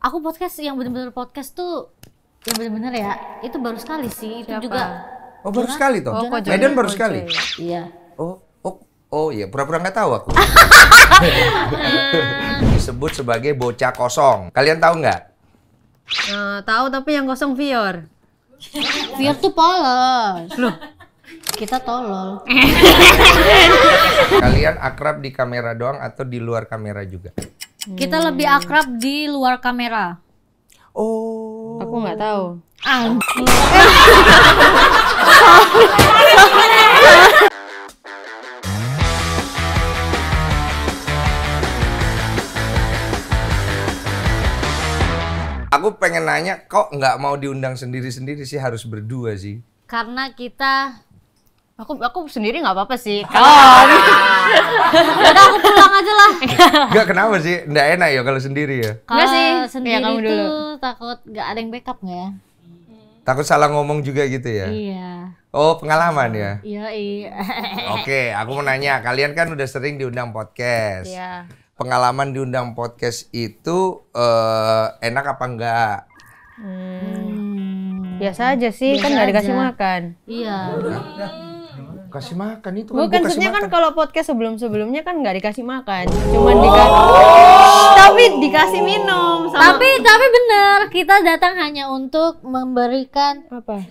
aku podcast yang bener-bener podcast tuh yang bener-bener ya itu baru sekali sih itu juga oh baru sekali toh oh, Medan baru sekali iya oh oh oh iya pura-pura nggak tahu aku disebut sebagai bocah kosong kalian tahu nggak uh, tahu tapi yang kosong Vior Vior tuh polos loh kita tolol. Kalian akrab di kamera doang atau di luar kamera juga? Kita hmm. lebih akrab di luar kamera. Oh. Aku nggak tahu. Aku pengen nanya, kok nggak mau diundang sendiri-sendiri sih harus berdua sih? Karena kita Aku aku sendiri nggak apa-apa sih. Kalau oh, ya Udah aku pulang aja lah. Enggak kenapa sih? Enggak enak ya kalau sendiri ya. Kalau sih. Sendiri ya, kamu dulu. takut nggak ada yang backup nggak ya? Takut salah ngomong juga gitu ya? Iya. Oh, pengalaman ya? Iya, iya. Oke, aku mau nanya, kalian kan udah sering diundang podcast. Iya. Pengalaman diundang podcast itu uh, enak apa enggak? Hmm. Biasa aja sih, kan Biasa kan nggak dikasih makan. Iya. Hah? Kasih makan itu kan Bukan, maksudnya kan kalau podcast sebelum-sebelumnya kan nggak dikasih makan, cuman dikasih oh. tapi dikasih minum sama Tapi tapi bener, kita datang hanya untuk memberikan apa?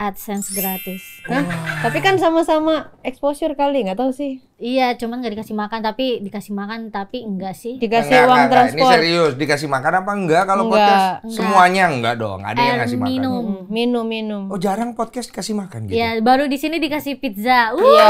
AdSense gratis. Hah? Tapi kan sama-sama exposure kali, nggak tahu sih. Iya, cuman nggak dikasih makan, tapi dikasih makan, tapi enggak sih. Dikasih enggak, uang enggak, transport. Ini serius, dikasih makan apa enggak kalau enggak. podcast? Enggak. Semuanya enggak dong, ada yang eh, ngasih minum. makan. Minum, minum, minum. Oh jarang podcast kasih makan gitu? Iya, baru di sini dikasih pizza. Wow. Iya.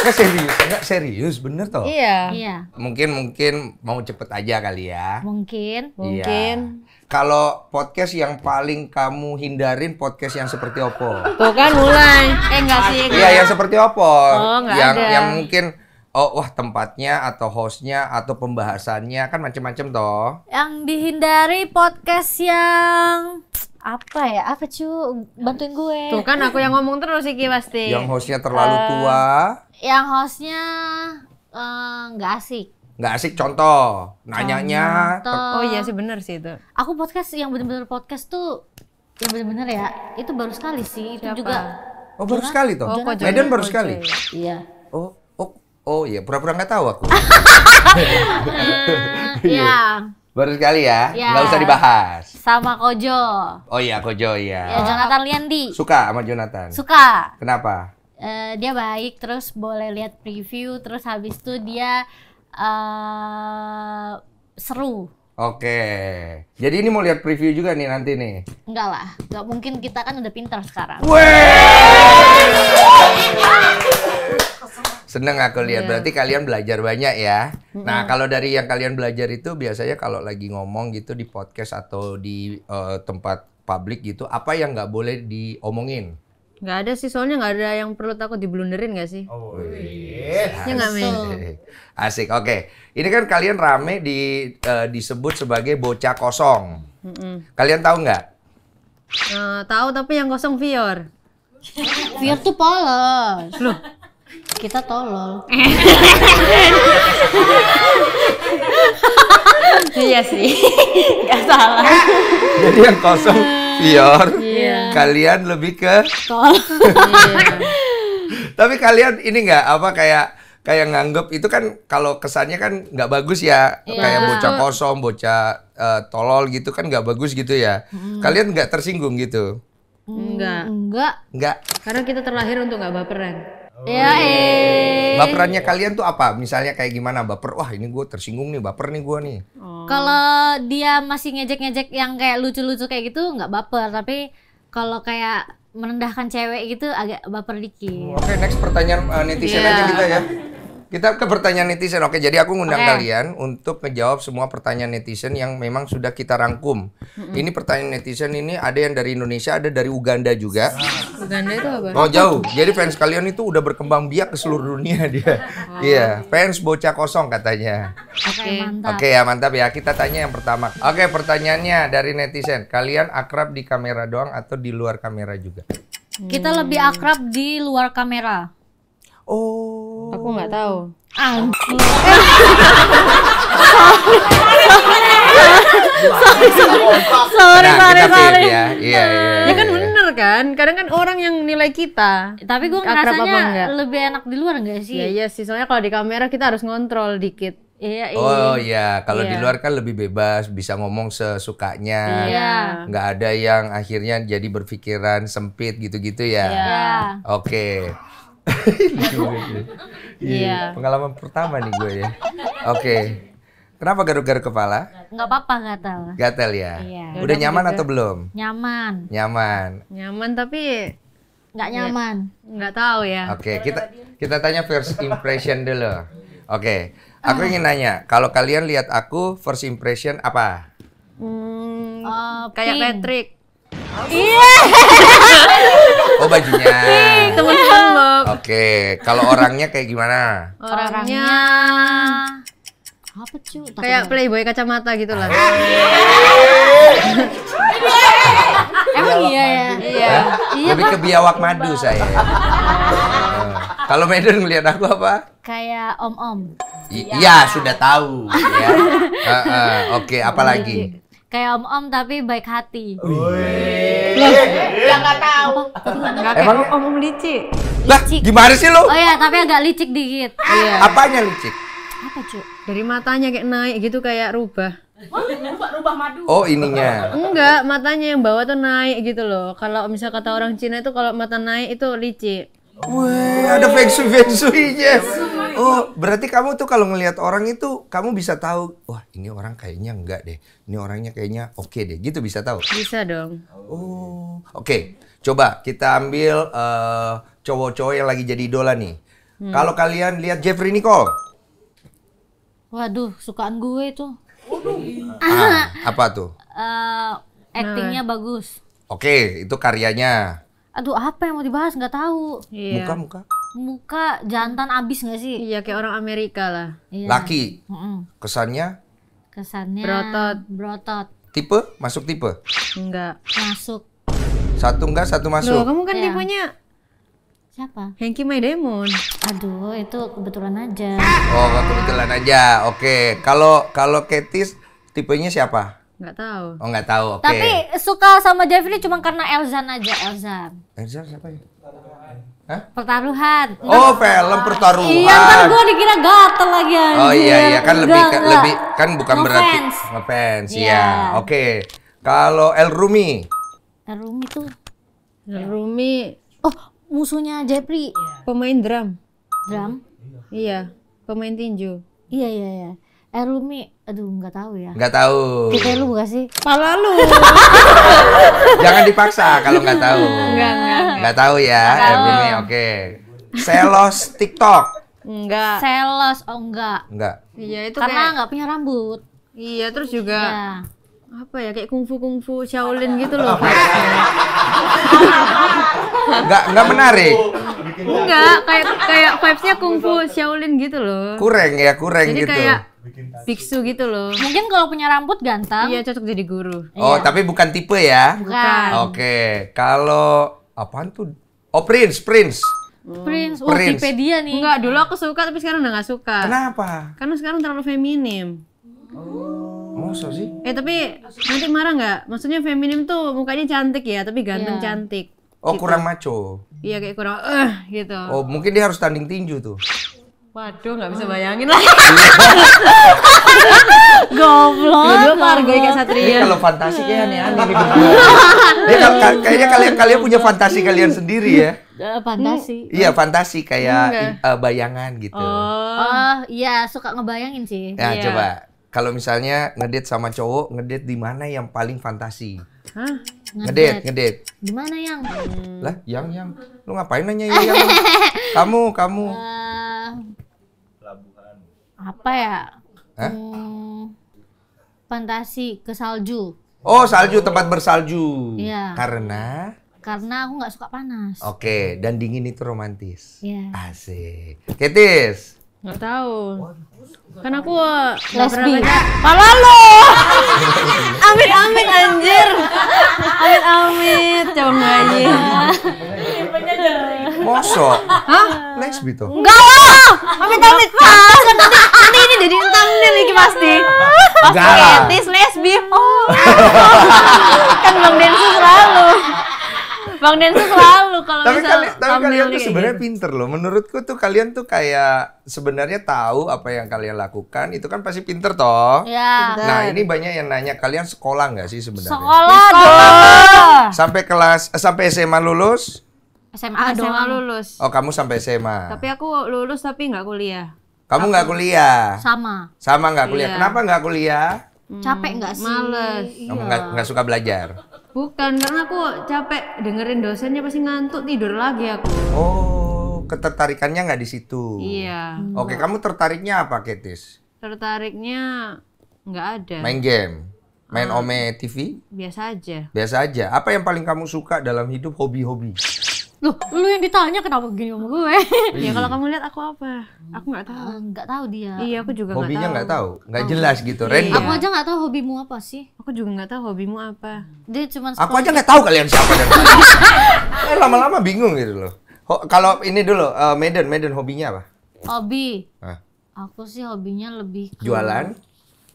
Enggak serius, enggak serius, bener toh? Iya. Iya. Mungkin mungkin mau cepet aja kali ya. Mungkin. Mungkin. Iya. Kalau podcast yang paling kamu hindarin podcast yang seperti opo. Tuh kan mulai. Eh enggak sih. Iya, yang seperti opo. Oh, enggak yang ada. yang mungkin oh wah tempatnya atau hostnya atau pembahasannya kan macam-macam toh. Yang dihindari podcast yang apa ya apa cu bantuin gue tuh kan aku yang ngomong terus sih pasti yang hostnya terlalu uh, tua yang hostnya eh, nggak uh, asik nggak asik contoh nanyanya contoh. oh iya sih bener sih itu aku podcast yang bener-bener podcast tuh yang bener-bener ya itu baru sekali sih itu juga oh baru Jangan? sekali toh Medan baru sekali iya oh oh oh iya pura-pura nggak tahu aku iya ya. Baru sekali ya, ya, nggak usah dibahas. Sama Kojo. Oh iya Kojo ya. ya Jonathan Liandi. Suka sama Jonathan. Suka. Kenapa? Uh, dia baik, terus boleh lihat preview, terus habis itu dia Eh, seru. Oke. Jadi ini mau lihat preview juga nih nanti nih. Enggak lah, nggak mungkin kita kan udah pintar sekarang. Seneng aku lihat. Yeah. Berarti kalian belajar banyak ya. Mm-hmm. Nah, kalau dari yang kalian belajar itu biasanya kalau lagi ngomong gitu di podcast atau di uh, tempat publik gitu, apa yang nggak boleh diomongin? Nggak ada sih, soalnya nggak ada yang perlu takut diblunderin nggak sih? Oh iya. yes. Ya nggak, Asik, oke. Okay. Ini kan kalian rame di uh, disebut sebagai bocah kosong. Mm -mm. Kalian tahu nggak? Uh, tahu tapi yang kosong Vior. Vior tuh polos. Loh? Kita tolol. iya sih. Gak salah. Jadi yang kosong Vior. Iya kalian lebih ke iya. Tapi kalian ini nggak apa kayak kayak nganggep itu kan kalau kesannya kan nggak bagus ya yeah. kayak bocah kosong bocah uh, tolol gitu kan nggak bagus gitu ya hmm. kalian nggak tersinggung gitu enggak enggak enggak karena kita terlahir untuk nggak baperan oh. ya eh baperannya kalian tuh apa misalnya kayak gimana baper wah ini gue tersinggung nih baper nih gue nih oh. kalau dia masih ngejek-ngejek yang kayak lucu-lucu kayak gitu nggak baper tapi kalau kayak merendahkan cewek gitu agak baper dikit. Oke, okay, next pertanyaan uh, netizen yeah. aja kita ya. Kita ke pertanyaan netizen. Oke, jadi aku ngundang okay. kalian untuk menjawab semua pertanyaan netizen yang memang sudah kita rangkum. Mm-hmm. Ini pertanyaan netizen ini ada yang dari Indonesia, ada dari Uganda juga. Ah. Uganda itu apa? Oh, jauh. Jadi fans kalian itu udah berkembang biak ke seluruh dunia dia. Iya, yeah. fans bocah kosong katanya. Oke, okay, mantap. Oke, okay, ya mantap ya. Kita tanya yang pertama. Oke, okay, pertanyaannya dari netizen. Kalian akrab di kamera doang atau di luar kamera juga? Kita lebih akrab di luar kamera. Oh, Aku nggak tahu. Anjing. sorry, sorry, sorry, nah, sorry. Ya, iya, iya, iya. Ya kan iya. bener kan? Kadang kan orang yang nilai kita. Tapi gue ngerasanya lebih enak di luar nggak sih? Ya iya sih, soalnya kalau di kamera kita harus ngontrol dikit. Iya, iya. Oh iya, kalau iya. di luar kan lebih bebas, bisa ngomong sesukanya. Iya. Nggak ada yang akhirnya jadi berpikiran sempit gitu-gitu ya. Iya. Oke. Okay. Iya. yeah. Iya. Pengalaman pertama nih gue ya. Oke. Okay. Kenapa garuk-garuk kepala? Enggak apa-apa gatel. Gatel ya. Iya. Udah, Udah nyaman gitu. atau belum? Nyaman. Nyaman. Nyaman tapi nggak nyaman. Ya, nggak tahu ya. Oke, okay, kita kita tanya first impression dulu. Oke. Okay. Aku ingin nanya, kalau kalian lihat aku first impression apa? Hmm, uh, kayak Patrick. Iya. oh bajunya. temen Oke, kalau orangnya kayak gimana? Orangnya apa cuy? Kayak playboy kacamata gitu lah. Ah. Emang iya ya? Iya. iya Lebih ke biawak madu saya. Eh, kalau Medan ngeliat aku apa? Kayak om-om. Iya, ya, sudah tahu. ya. uh, uh, Oke, okay, lagi? Iya, iya kayak om om tapi baik hati. Wih. Eh, eh, yang nggak tahu. Emang om om licik. Lah, gimana sih lu? Oh iya, tapi agak licik dikit. Iya. Apanya licik? Apa cuy? Dari matanya kayak naik gitu kayak rubah. rubah, rubah madu. Oh ininya. Enggak, matanya yang bawah tuh naik gitu loh. Kalau misal kata orang Cina itu kalau mata naik itu licik. Wih, ada feng shui feng shui-nya. Oh, berarti kamu tuh kalau ngelihat orang itu kamu bisa tahu, wah ini orang kayaknya enggak deh. Ini orangnya kayaknya oke okay deh. Gitu bisa tahu? Bisa dong. Oh, oke. Okay. Coba kita ambil uh, cowok-cowok yang lagi jadi idola nih. Hmm. Kalau kalian lihat Jeffrey Nicole. Waduh, sukaan gue itu. Ah, apa tuh? Uh, eh, actingnya nah. bagus. Oke, okay, itu karyanya aduh apa yang mau dibahas nggak tahu iya. muka muka muka jantan abis nggak sih iya kayak orang Amerika lah iya. laki mm -mm. kesannya kesannya Brotot. Brotot. tipe masuk tipe enggak masuk satu enggak satu masuk Loh, kamu kan iya. tipenya Siapa? Hanky My Demon. Aduh, itu kebetulan aja. Oh, kebetulan aja. Oke. Kalau kalau Ketis tipenya siapa? Enggak tahu. Oh nggak tahu. Okay. Tapi suka sama Jeffrey cuma karena Elzan aja Elzan. Elzan siapa ya? Hah? Pertaruhan. Oh, film pertaruhan. Iya, kan gue dikira gatel lagi anjir. Oh iya iya, kan lebih enggak, enggak. lebih kan bukan no berarti ngefans. Iya. Yeah. Oke. Okay. Kalau El Rumi. El Rumi tuh. El Rumi. Oh, musuhnya Jeffrey. Yeah. Pemain drum. Drum? Iya, pemain tinju. Iya iya iya. Eh aduh nggak tahu ya. Nggak tahu. Kita lu nggak sih? Pala lu. Jangan dipaksa kalau nggak tahu. Nggak nggak. tahu ya, Eh Oke. Selos TikTok. Enggak. Selos, oh enggak. Enggak. Iya itu Karena kayak... nggak punya rambut. Iya terus juga. Iya. Apa ya kayak kungfu kungfu Shaolin gitu loh. Oh Enggak enggak menarik enggak kayak kayak vibes-nya kungfu Shaolin gitu loh kurang ya kurang jadi gitu kayak biksu gitu loh mungkin kalau punya rambut ganteng iya cocok jadi guru oh iya. tapi bukan tipe ya bukan oke okay. kalau apaan tuh oh prince prince Prince, oh, Wikipedia nih. Enggak, dulu aku suka tapi sekarang udah gak suka. Kenapa? Karena sekarang terlalu feminim. Oh. Masa sih? Eh tapi nanti marah nggak? Maksudnya feminim tuh mukanya cantik ya, tapi ganteng yeah. cantik. Oh gitu. kurang maco? Iya kayak kurang eh uh, gitu. Oh mungkin dia harus tanding tinju tuh. Waduh, nggak bisa oh. bayangin lah. Goblok. Dua gue kayak Satria. Ini kalau fantasi kayak aneh-aneh. ya kayaknya kalian kalian punya fantasi kalian sendiri ya. Eh, fantasi. Iya, fantasi kayak eh, bayangan gitu. Oh. oh, iya, suka ngebayangin sih. Ya, coba kalau misalnya ngedit sama cowok, ngedit di mana yang paling fantasi? Hah? Ngedit, ngedit. Di mana yang? Hmm. Lah, yang yang. Lu ngapain nanya yang? yang? kamu, kamu. Uh, Apa ya? Hah? Hmm, fantasi ke salju. Oh, salju tempat bersalju. Iya. Karena karena aku nggak suka panas. Oke, okay. dan dingin itu romantis. Iya. Asik. Ketis. Nggak tahu. What? Kan aku lesbi. Pala lo. amit amit anjir. Amit amit coba bayi. Mosok? Hah? Lesbi tuh? Enggak lah. Amit amit pas. Ah, kan nanti, nanti ini jadi thumbnail lagi pasti. Pasti etis lesbi. Oh. kan Bang Densu selalu. Bang tuh selalu kalau tapi kali, tapi kalian tuh sebenarnya gitu. pinter loh. Menurutku tuh kalian tuh kayak sebenarnya tahu apa yang kalian lakukan itu kan pasti pinter toh. Iya. Nah ini banyak yang nanya kalian sekolah nggak sih sebenarnya? Sekolah, sekolah. Sampai kelas eh, sampai SMA lulus? SMA, ah, SMA lulus. Oh kamu sampai SMA. Tapi aku lulus tapi nggak kuliah. Kamu nggak kuliah? Sama. Sama nggak kuliah. Iya. Kenapa nggak kuliah? Hmm, Capek nggak sih? Males. Kamu nggak iya. suka belajar? Bukan, karena aku capek dengerin dosennya pasti ngantuk tidur lagi aku. Oh, ketertarikannya nggak di situ. Iya. Hmm. Oke, kamu tertariknya apa, Ketis? Tertariknya nggak ada. Main game, main uh, Ome TV? Biasa aja. Biasa aja. Apa yang paling kamu suka dalam hidup hobi-hobi? Loh, lu yang ditanya kenapa gini sama gue? ya kalau iya. kamu lihat aku apa? Aku nggak tahu. Eh, nggak tahu dia. Iya, aku juga nggak tahu. Hobinya nggak tahu, nggak jelas gitu. Iya. Random. Aku aja nggak tahu hobimu apa sih. Aku juga nggak tahu hobimu apa. Dia cuma. Aku aja nggak tahu kalian siapa dan. eh, lama-lama bingung gitu loh. Kalau ini dulu, uh, Medan, Medan hobinya apa? Hobi. Hah? Aku sih hobinya lebih ke... jualan.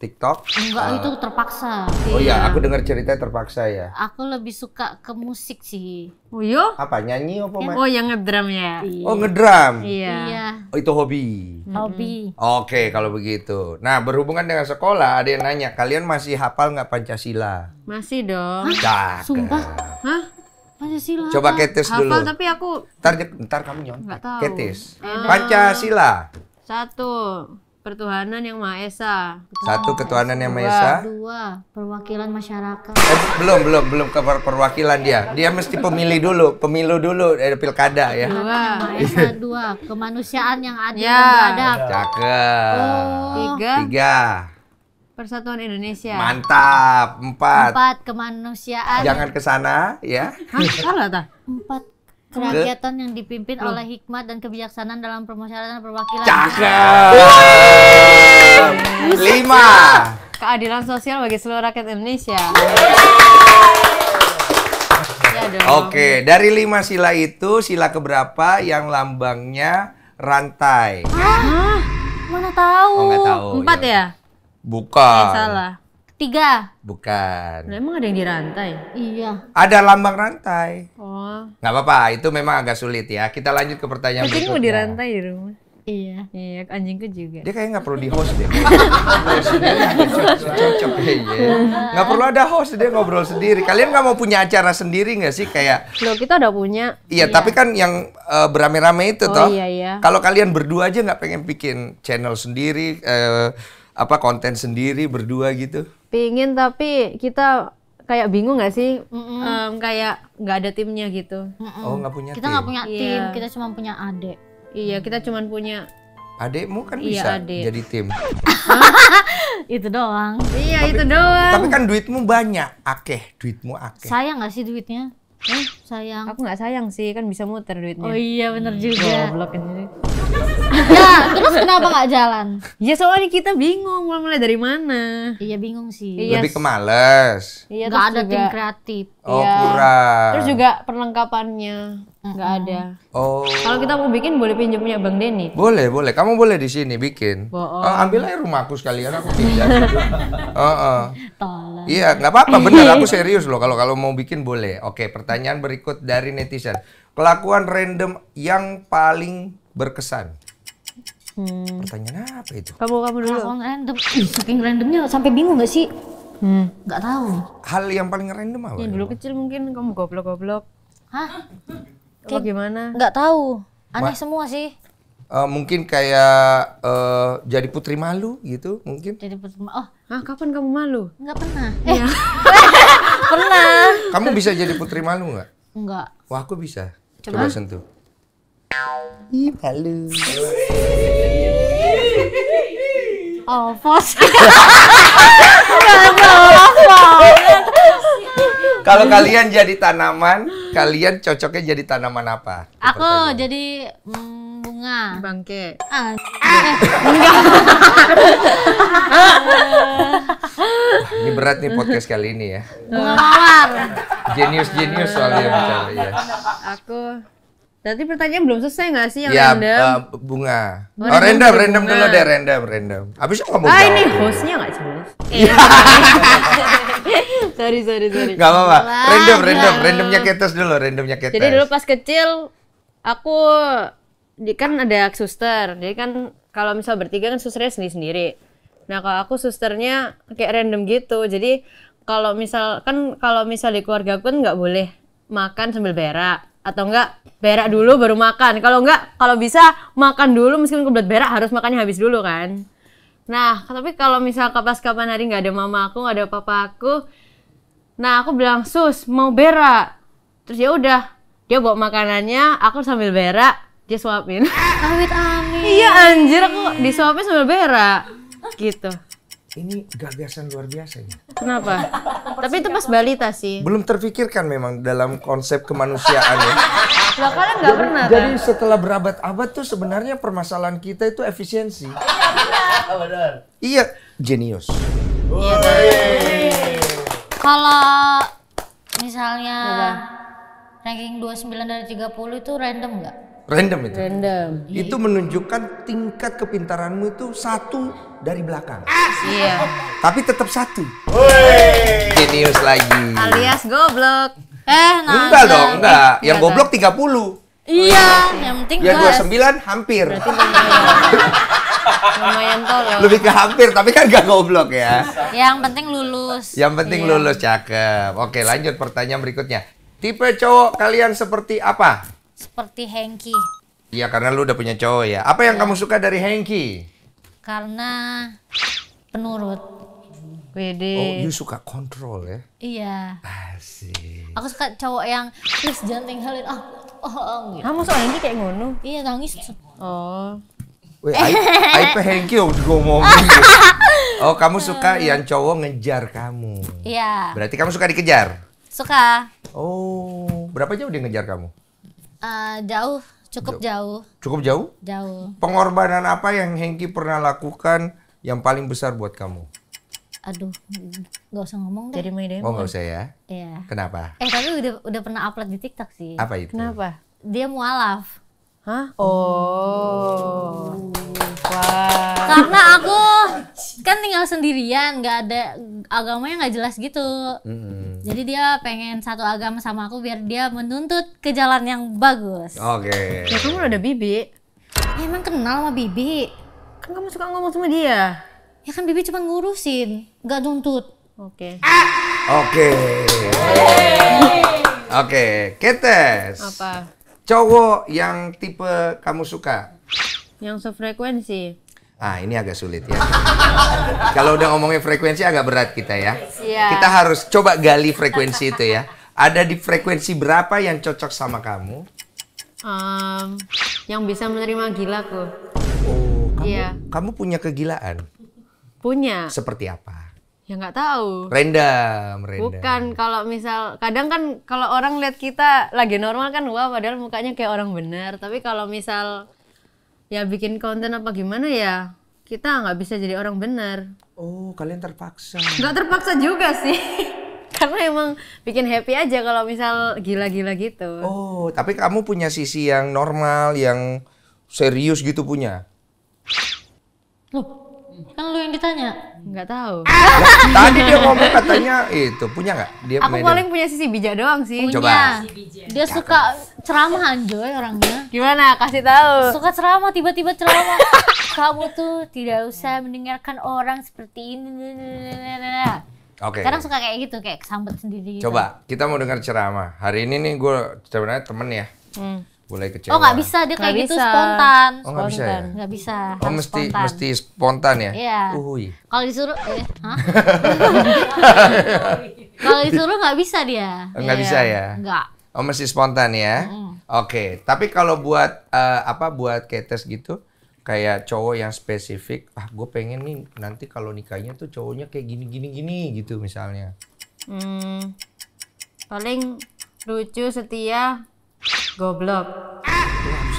TikTok? Enggak, uh, itu terpaksa. Oh iya, iya. aku dengar cerita terpaksa ya. Aku lebih suka ke musik sih. Oh iya? Apa nyanyi apa main? Oh, yang ngedram ya. Iya. Oh, ngedram? Iya. iya. Oh, itu hobi. Mm-hmm. Hobi. Oke, kalau begitu. Nah, berhubungan dengan sekolah, ada yang nanya, kalian masih hafal nggak Pancasila? Masih dong. Hah? Sumpah? Hah? Pancasila. Coba ketes dulu. tapi aku Ntar, ntar kamu nyontek. Ketes. Eh, Pancasila. Satu. Pertuhanan yang Maha Esa. Satu ketuhanan yang Maha Esa. Dua perwakilan masyarakat. Eh, belum belum belum ke perwakilan dia. Dia mesti pemilih dulu, pemilu dulu dari eh, pilkada ya. Dua. Maha Esa dua kemanusiaan yang adil ya. dan beradab. Cakep. Oh. Tiga. Tiga. Persatuan Indonesia. Mantap. Empat. Empat kemanusiaan. Jangan ke sana ya. Hah, salah tak? Empat kerakyatan yang dipimpin Loh. oleh hikmat dan kebijaksanaan dalam permusyawaratan perwakilan. Cakep. Lima. Keadilan sosial bagi seluruh rakyat Indonesia. Ya, Oke, okay. dari lima sila itu sila keberapa yang lambangnya rantai? Ah, mana tahu? Oh, tahu. Empat iya. ya? Bukan. Eh, salah. Tiga. Bukan. Nah, emang ada yang dirantai? Iya. Ada lambang rantai. Oh. Nggak apa-apa, itu memang agak sulit ya. Kita lanjut ke pertanyaan Mungkin berikutnya. mau dirantai di rumah. Iya. Iya, anjingku juga. Dia kayaknya nggak perlu di host deh. Cocok kayaknya. Nggak perlu ada host dia ngobrol sendiri. Kalian nggak mau punya acara sendiri nggak sih kayak? Loh, kita udah punya. Iya, iya. tapi kan yang uh, eh, ramai ramai itu oh, toh. Iya, iya. Kalau kalian berdua aja nggak pengen bikin channel sendiri, uh, apa konten sendiri berdua gitu? pingin tapi kita kayak bingung nggak sih mm -mm. Um, kayak nggak ada timnya gitu mm -mm. oh nggak punya kita nggak punya iya. tim yeah. kita cuma punya adik iya kita cuma punya adikmu kan iya, bisa adek. jadi tim itu doang iya tapi, itu doang tapi kan duitmu banyak akeh duitmu akeh sayang nggak sih duitnya eh sayang aku nggak sayang sih kan bisa muter duitnya oh iya bener hmm. juga oh, ya terus kenapa nggak jalan ya soalnya kita bingung mau mulai dari mana iya bingung sih iya. lebih kemales iya, nggak ada juga, tim kreatif oh ya. kurang terus juga perlengkapannya nggak mm -hmm. ada oh kalau kita mau bikin boleh pinjam punya bang Denny boleh boleh kamu boleh di sini bikin Oh, ambil aja rumahku sekalian aku pinjam oh, oh. iya nggak apa-apa bener aku serius loh kalau kalau mau bikin boleh oke pertanyaan berikut dari netizen kelakuan random yang paling berkesan Hmm. Pertanyaan apa itu? Kamu kamu dulu. Kamu random, saking randomnya sampai bingung gak sih? Hmm. Gak tahu. Hal yang paling random apa? Ya, dulu kecil mungkin kamu goblok-goblok. Hah? Kayak gimana? Gak tahu. Aneh Ma semua sih. Uh, mungkin kayak uh, jadi putri malu gitu mungkin. Jadi putri malu. Oh, Hah, kapan kamu malu? Enggak pernah. Iya. Eh. pernah. Kamu bisa jadi putri malu nggak? Enggak. Wah, aku bisa. Coba, Coba sentuh. Ih, malu. Oh, pos. Kalau kalian jadi tanaman, kalian cocoknya jadi tanaman apa? Aku Pertanyaan. jadi mm, bunga. Bangke. Ah, eh, ah. enggak. Wah, ini berat nih podcast kali ini ya. Bunga mawar. Genius-genius soalnya bicara ya. Aku Berarti pertanyaan belum selesai nggak sih yang ya, random? Uh, bunga. Oh, oh random, random, random dulu deh, random, random. Abis kok mau Ah, ini hostnya nggak jelas. Eh. sorry, sorry, sorry. nggak apa-apa. Random, random, randomnya ketos dulu, randomnya ketos. Jadi dulu pas kecil, aku di, kan ada suster. Jadi kan kalau misal bertiga kan susternya sendiri-sendiri. Nah kalau aku susternya kayak random gitu. Jadi kalau misal kan kalau misal di keluarga aku kan nggak boleh makan sambil berak atau enggak berak dulu baru makan. Kalau enggak, kalau bisa makan dulu meskipun kebelet berak harus makannya habis dulu kan. Nah, tapi kalau misal kapas kapan hari nggak ada mama aku, nggak ada papa aku, nah aku bilang sus mau berak, terus ya udah dia bawa makanannya, aku sambil berak dia suapin. amin iya anjir aku disuapin sambil berak, gitu ini gagasan luar biasa ini. Kenapa? Tapi itu pas balita sih. Belum terpikirkan memang dalam konsep kemanusiaan ya. Lah kalian nggak pernah Jadi kan? setelah berabad-abad tuh sebenarnya permasalahan kita itu efisiensi. Iya genius. Oh, iya, iya Kalau misalnya Udah. ranking 29 dari 30 itu random nggak? Random itu. Random. Itu gitu. menunjukkan tingkat kepintaranmu itu satu dari belakang. Ah, iya. Tapi tetap satu. Genius lagi. Alias goblok. Eh, nah, enggak dong, enggak. Eh, yang enggak. goblok 30. puluh. iya, yang penting Yang 29 hampir. Berarti lumayan tolong. Lebih ke hampir, tapi kan gak goblok ya. Yang penting lulus. Yang penting iya. lulus, cakep. Oke, lanjut pertanyaan berikutnya. Tipe cowok kalian seperti apa? seperti Hengki. Iya karena lu udah punya cowok ya. Apa yang ya. kamu suka dari Hengki? Karena penurut. Wede. Oh, you suka kontrol ya? Iya. Asik. Aku suka cowok yang terus jangan tinggalin. Oh, oh, oh gitu. Kamu suka Hengki kayak ngono? Iya, nangis. Oh. Wih, Aip Hengki udah ngomongin. Ya. Oh, kamu suka yang cowok ngejar kamu? Iya. Berarti kamu suka dikejar? Suka. Oh, berapa jauh dia ngejar kamu? Eh, jauh, cukup jauh. jauh. Cukup jauh? Jauh. Pengorbanan apa yang Hengki pernah lakukan yang paling besar buat kamu? Aduh, gak usah ngomong deh. Jadi ide Oh nggak usah ya? Iya. Kenapa? Eh tapi udah udah pernah upload di TikTok sih. Apa itu? Kenapa? Dia mualaf. Hah? Oh. oh. Wow. Karena aku kan tinggal sendirian nggak ada agamanya nggak jelas gitu mm-hmm. jadi dia pengen satu agama sama aku biar dia menuntut ke jalan yang bagus oke okay. ya kamu udah bibi ya, emang kenal sama bibi kan kamu suka ngomong sama dia ya kan bibi cuma ngurusin nggak nuntut oke okay. ah! oke okay. oke ketes apa cowok yang tipe kamu suka yang sefrekuensi Ah, ini agak sulit ya. Kalau udah ngomongin frekuensi agak berat kita ya. Yeah. Kita harus coba gali frekuensi itu ya. Ada di frekuensi berapa yang cocok sama kamu? Um, yang bisa menerima gilaku. Oh, kamu, yeah. kamu punya kegilaan? Punya. Seperti apa? Ya nggak tahu. Random, random. Bukan kalau misal kadang kan kalau orang lihat kita lagi normal kan wah padahal mukanya kayak orang bener. tapi kalau misal ya bikin konten apa gimana ya kita nggak bisa jadi orang benar. Oh, kalian terpaksa. Nggak terpaksa juga sih. Karena emang bikin happy aja kalau misal gila-gila gitu. Oh, tapi kamu punya sisi yang normal, yang serius gitu punya? Loh, Kan lu yang ditanya. Nggak tahu. Ah! Tadi dia ngomong katanya itu punya nggak? Dia Aku paling punya sisi bijak doang sih. Punya. Coba. Dia Cakep. suka ceramah anjoy orangnya. Gimana? Kasih tahu. Suka ceramah tiba-tiba ceramah. Kamu tuh tidak usah mendengarkan orang seperti ini. Oke. Okay. Kadang suka kayak gitu, kayak sambet sendiri. Gitu. Coba kita mau dengar ceramah. Hari ini nih gue sebenarnya temen ya. Hmm mulai kecewa. Oh nggak bisa dia kayak gitu spontan. Oh nggak bisa ya. Nggak bisa. Oh, oh mesti spontan. mesti spontan ya. Iya. Kalau disuruh, eh, Kalau disuruh nggak bisa dia. Oh, nggak bisa iya. ya. Nggak. Oh mesti spontan ya. Oke. Tapi kalau buat eh, apa buat ketes gitu kayak cowok yang spesifik, ah gue pengen nih nanti kalau nikahnya tuh cowoknya kayak gini gini gini gitu misalnya. Hmm, paling lucu setia Goblok.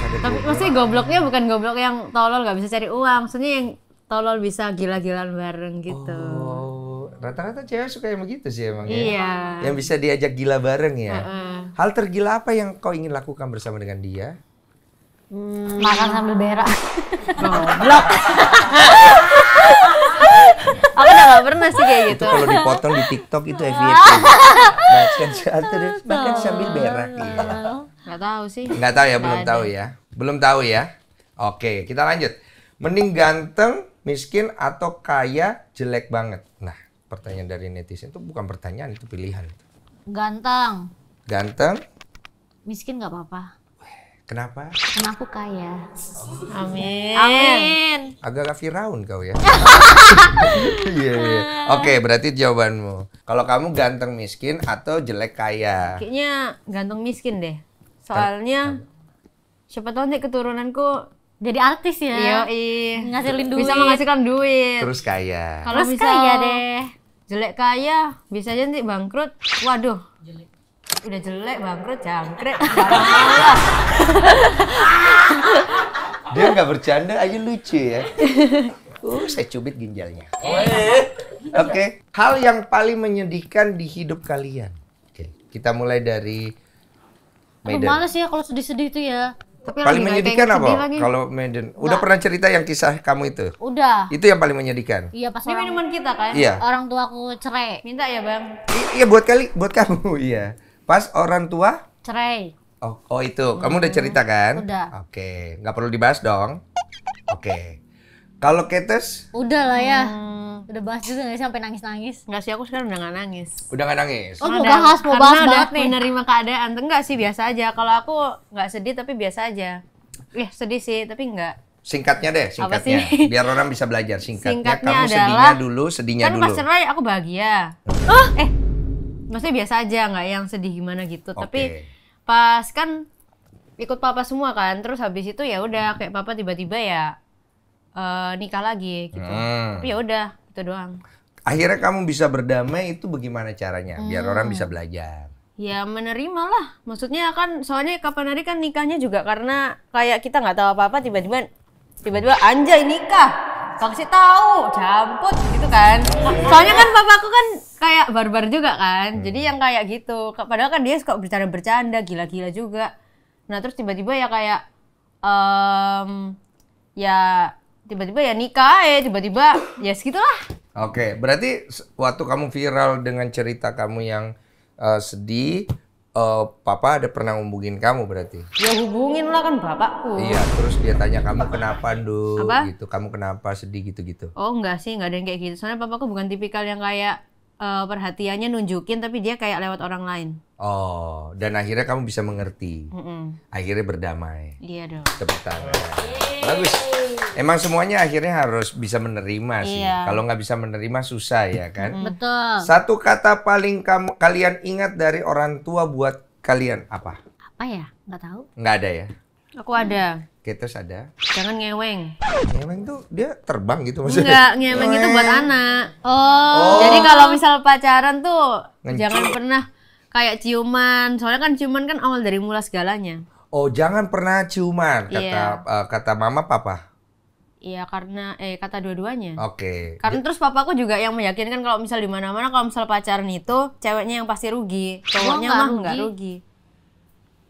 Tapi goblok. maksudnya gobloknya bukan goblok yang tolol gak bisa cari uang, maksudnya yang tolol bisa gila-gilaan bareng gitu. Oh, rata-rata cewek suka yang begitu sih emang ya. iya. ya. Yang bisa diajak gila bareng ya. Uh -uh. Hal tergila apa yang kau ingin lakukan bersama dengan dia? Hmm. Makan sambil berak. Goblok. Aku udah gak pernah sih kayak gitu. Itu kalau dipotong di TikTok itu FYP. Makan, makan sambil berak. Gitu. Nggak tahu sih. Nggak tahu ya, belum tahu ya. Belum tahu ya. Oke, kita lanjut. Mending ganteng, miskin, atau kaya, jelek banget. Nah, pertanyaan dari netizen itu bukan pertanyaan, itu pilihan. Ganteng. Ganteng. Miskin nggak apa-apa. Kenapa? Karena aku kaya. Amin. Amin. Agak Firaun kau ya. Iya. yeah, yeah. Oke, okay, berarti jawabanmu. Kalau kamu ganteng miskin atau jelek kaya? Kayaknya ganteng miskin deh. Soalnya siapa tahu nih keturunanku jadi artis ya. Iya, ngasilin duit. Bisa menghasilkan duit. Terus kaya. Kalau bisa kaya ya. deh. Jelek kaya, bisa aja nanti bangkrut. Waduh. Jelek. Udah jelek bangkrut jangkrik. Dia nggak bercanda aja lucu ya. Uh, saya cubit ginjalnya. Oh, iya. Oke. Okay. Hal yang paling menyedihkan di hidup kalian. Oke, okay. kita mulai dari Medan. Oh, males ya kalau sedih-sedih itu ya. Tapi paling menyedihkan apa? Kalau Medan, udah Nggak. pernah cerita yang kisah kamu itu? Udah. Itu yang paling menyedihkan. Iya pas orang... minuman kita kan. Iya. Orang tua aku cerai. Minta ya bang. I iya buat kali, buat kamu iya. Pas orang tua cerai. Oh, oh itu, kamu udah cerita hmm. kan? Udah. Oke, okay. nggak perlu dibahas dong. Oke. Okay. Kalau Ketes? Udah lah ya. Hmm. Udah bahas juga gak sih sampai nangis-nangis? Enggak sih, aku sekarang udah gak nangis. Udah gak nangis? Oh, mau bahas, mau bahas udah banget nih. menerima keadaan. Enggak sih, biasa aja. Kalau aku gak sedih tapi biasa aja. Ya sedih sih, tapi enggak. Singkatnya deh, singkatnya. Biar orang bisa belajar. Singkatnya, singkatnya kamu adalah, sedihnya dulu, sedihnya kan dulu. Kan pas cerai aku bahagia. Oh, eh. Maksudnya biasa aja, nggak yang sedih gimana gitu. Okay. Tapi pas kan ikut papa semua kan, terus habis itu ya udah kayak papa tiba-tiba ya uh, nikah lagi gitu. Hmm. Tapi ya udah, itu doang. Akhirnya kamu bisa berdamai itu bagaimana caranya hmm. biar orang bisa belajar? Ya menerima lah, maksudnya kan soalnya kapan hari kan nikahnya juga karena kayak kita nggak tahu apa-apa tiba-tiba tiba-tiba anjay nikah kasih tahu campur gitu kan soalnya kan papaku kan kayak barbar juga kan hmm. jadi yang kayak gitu padahal kan dia suka bercanda-bercanda gila-gila juga nah terus tiba-tiba ya kayak um, ya tiba-tiba ya nikah eh tiba-tiba ya segitulah oke okay, berarti waktu kamu viral dengan cerita kamu yang uh, sedih uh, papa ada pernah hubungin kamu berarti ya hubungin lah kan bapakku iya terus dia tanya kamu kenapa do gitu kamu kenapa sedih gitu gitu oh enggak sih enggak ada yang kayak gitu soalnya papaku bukan tipikal yang kayak uh, perhatiannya nunjukin tapi dia kayak lewat orang lain. Oh, dan akhirnya kamu bisa mengerti. Mm -mm. Akhirnya berdamai. Iya dong. Tepuk tangan. Yeay. Bagus. Emang semuanya akhirnya harus bisa menerima sih. Iya. Kalau nggak bisa menerima susah ya kan. Mm. Betul. Satu kata paling kamu kalian ingat dari orang tua buat kalian apa? Apa ya? Nggak tahu. Nggak ada ya. Aku ada. Oke, terus ada? Jangan ngeweng. Ngeweng tuh dia terbang gitu maksudnya? Enggak, ngeweng Weng. itu buat anak. Oh, oh. jadi kalau misal pacaran tuh Ngencuk. jangan pernah kayak ciuman. Soalnya kan ciuman kan awal dari mula segalanya. Oh, jangan pernah ciuman iya. kata yeah. uh, kata mama papa. Iya karena eh kata dua-duanya. Oke. Okay. Karena terus papaku juga yang meyakinkan kalau misal di mana-mana kalau misal pacaran itu ceweknya yang pasti rugi, cowoknya oh, mah enggak rugi.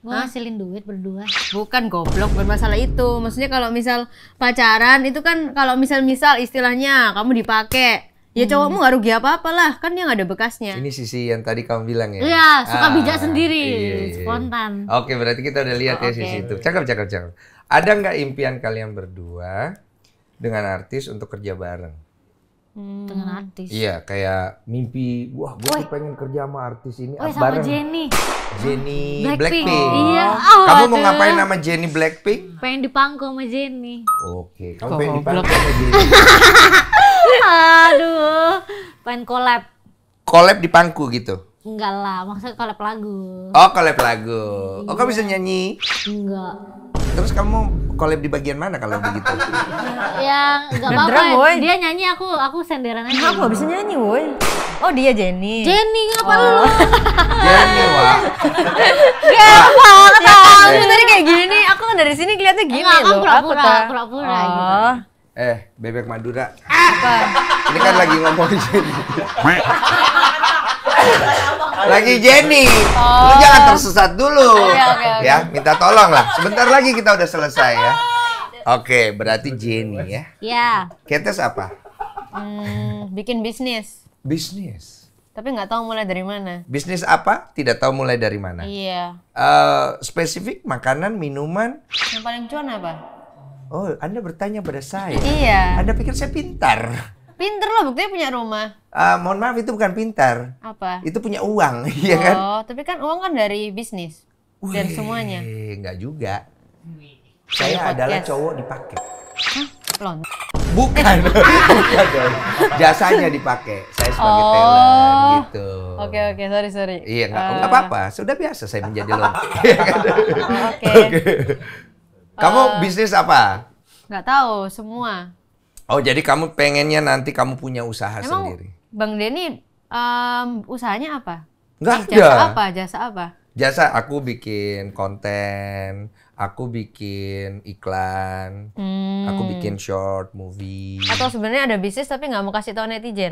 Gua ngasilin duit berdua. Bukan goblok, bermasalah itu. Maksudnya kalau misal pacaran itu kan kalau misal-misal istilahnya kamu dipakai Ya hmm. cowokmu nggak rugi apa-apa lah, kan dia nggak ada bekasnya. Ini sisi yang tadi kamu bilang ya. Iya, suka ah, bijak sendiri, iya, iya. iya. spontan. Oke, berarti kita udah lihat ya oh, ya okay. sisi itu. Cakep, cakep, cakep. Ada nggak impian kalian berdua dengan artis untuk kerja bareng? hmm. dengan artis. Iya, kayak mimpi, wah gue tuh pengen kerja sama artis ini. Oh, sama bareng. Jenny. Jenny Blackpink. Blackpink. Oh. Iya. Oh, kamu mau ngapain sama Jenny Blackpink? Pengen di sama Jenny. Oke, kamu oh, pengen dipangku sama Jenny. Aduh, pengen collab. Collab di pangku gitu. Enggak lah, maksudnya collab lagu. Oh, collab lagu. Oh, kamu bisa iya. nyanyi? Enggak. Terus kamu collab di bagian mana kalau begitu? ya nggak apa-apa. Ya. Dia nyanyi aku aku senderan aja. Aku nggak bisa nyanyi, woi. Oh dia Jenny. Jenny ngapa oh. lu? Jenny wah. Gak banget aku tadi kayak gini. Aku kan dari sini kelihatnya gini Enggak, loh. Pura-pura, pura-pura oh. gitu. Eh, bebek Madura. Apa? Ini kan lagi ngomongin Jenny. lagi Jenny. Oh. Lu jangan tersesat dulu. Oh, ya, okay, okay. Ya, minta tolong lah. Sebentar lagi kita udah selesai ya. Oke, okay, berarti Jenny ya. Iya. Ketes apa? Hmm, bikin bisnis. Bisnis. Tapi nggak tahu mulai dari mana. Bisnis apa? Tidak tahu mulai dari mana. Iya. Uh, spesifik makanan, minuman. Yang paling cuan apa? Oh, Anda bertanya pada saya. Iya. Anda pikir saya pintar? Pinter loh, buktinya punya rumah. Uh, mohon maaf itu bukan pintar. Apa? Itu punya uang, iya oh, kan? Oh, tapi kan uang kan dari bisnis. Wih, dan semuanya. Enggak juga. Wih. Saya Ayo, adalah cowok dipakai. Hah? Lon. Bukan. bukan dong. Jasanya dipakai. Saya sebagai oh. talent gitu. Oke okay, oke, okay. sorry sorry. Iya, enggak uh. Eh. apa-apa. Sudah biasa saya menjadi lon. Iya kan? oh, oke. Kamu uh. bisnis apa? Enggak tahu, semua. Oh jadi kamu pengennya nanti kamu punya usaha Emang sendiri? Bang Denny um, usahanya apa? Enggak ada. Jasa apa? Jasa apa? Jasa aku bikin konten, aku bikin iklan, hmm. aku bikin short movie. Atau sebenarnya ada bisnis tapi nggak mau kasih tahu netizen.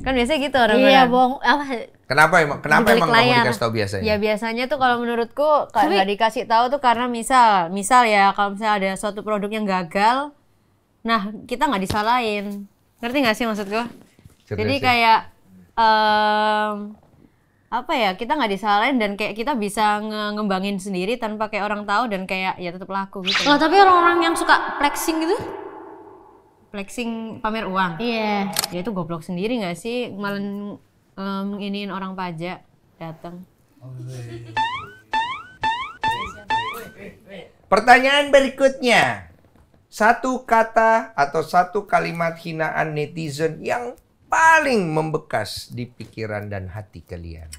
Kan biasanya gitu orang Iya, bohong. Apa? Kenapa emang kenapa emang kamu dikasih tahu biasanya? Ya biasanya tuh kalau menurutku nggak dikasih tahu tuh karena misal, misal ya kalau misalnya ada suatu produk yang gagal, Nah, kita nggak disalahin. Ngerti nggak sih maksud gue? Jadi kayak um, apa ya kita nggak disalahin dan kayak kita bisa ngembangin sendiri tanpa kayak orang tahu dan kayak ya tetap laku gitu. Loh, tapi orang-orang yang suka flexing gitu? Flexing pamer uang. Iya. Yeah. Ya itu goblok sendiri nggak sih malah um, iniin orang pajak datang. Pertanyaan berikutnya satu kata atau satu kalimat hinaan netizen yang paling membekas di pikiran dan hati kalian?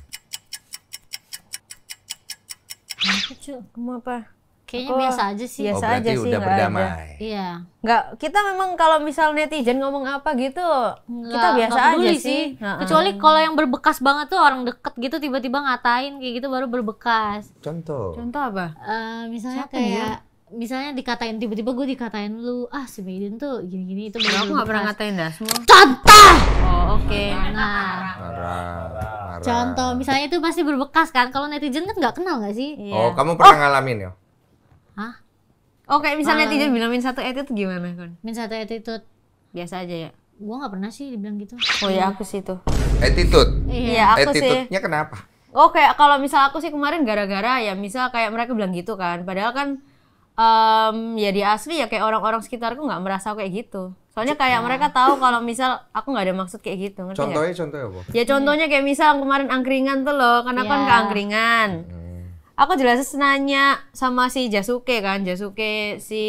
Kecil, kenapa? Kayaknya oh, biasa aja sih. Biasa oh, aja sih, udah berdamai. Iya. Enggak, kita memang kalau misal netizen ngomong apa gitu, nggak, kita biasa aja sih. sih. Kecuali kalau yang berbekas banget tuh orang deket gitu tiba-tiba ngatain kayak gitu baru berbekas. Contoh. Contoh apa? Uh, misalnya Siapa ya? kayak ya? misalnya dikatain tiba-tiba gue dikatain lu ah si Maiden tuh gini-gini itu aku nggak pernah ngatain dah semua contoh oh oke nah contoh misalnya itu pasti berbekas kan kalau netizen kan nggak kenal nggak sih iya. oh kamu pernah oh! ngalamin ya Hah? Oh misalnya netizen bilang min satu attitude gimana kan? Min satu attitude biasa aja ya. Gue nggak pernah sih dibilang gitu. Oh ya aku sih itu. Attitude. Iya. iya, aku sih. Attitude-nya kenapa? Oke oh, kalau misal aku sih kemarin gara-gara ya misal kayak mereka bilang gitu kan. Padahal kan um, ya di asli ya kayak orang-orang sekitarku nggak merasa kayak gitu soalnya kayak nah. mereka tahu kalau misal aku nggak ada maksud kayak gitu ngerti contohnya gak? contohnya apa ya contohnya kayak misal kemarin angkringan tuh loh karena yeah. kan, kan iya. ke angkringan hmm. aku jelas nanya sama si Jasuke kan Jasuke si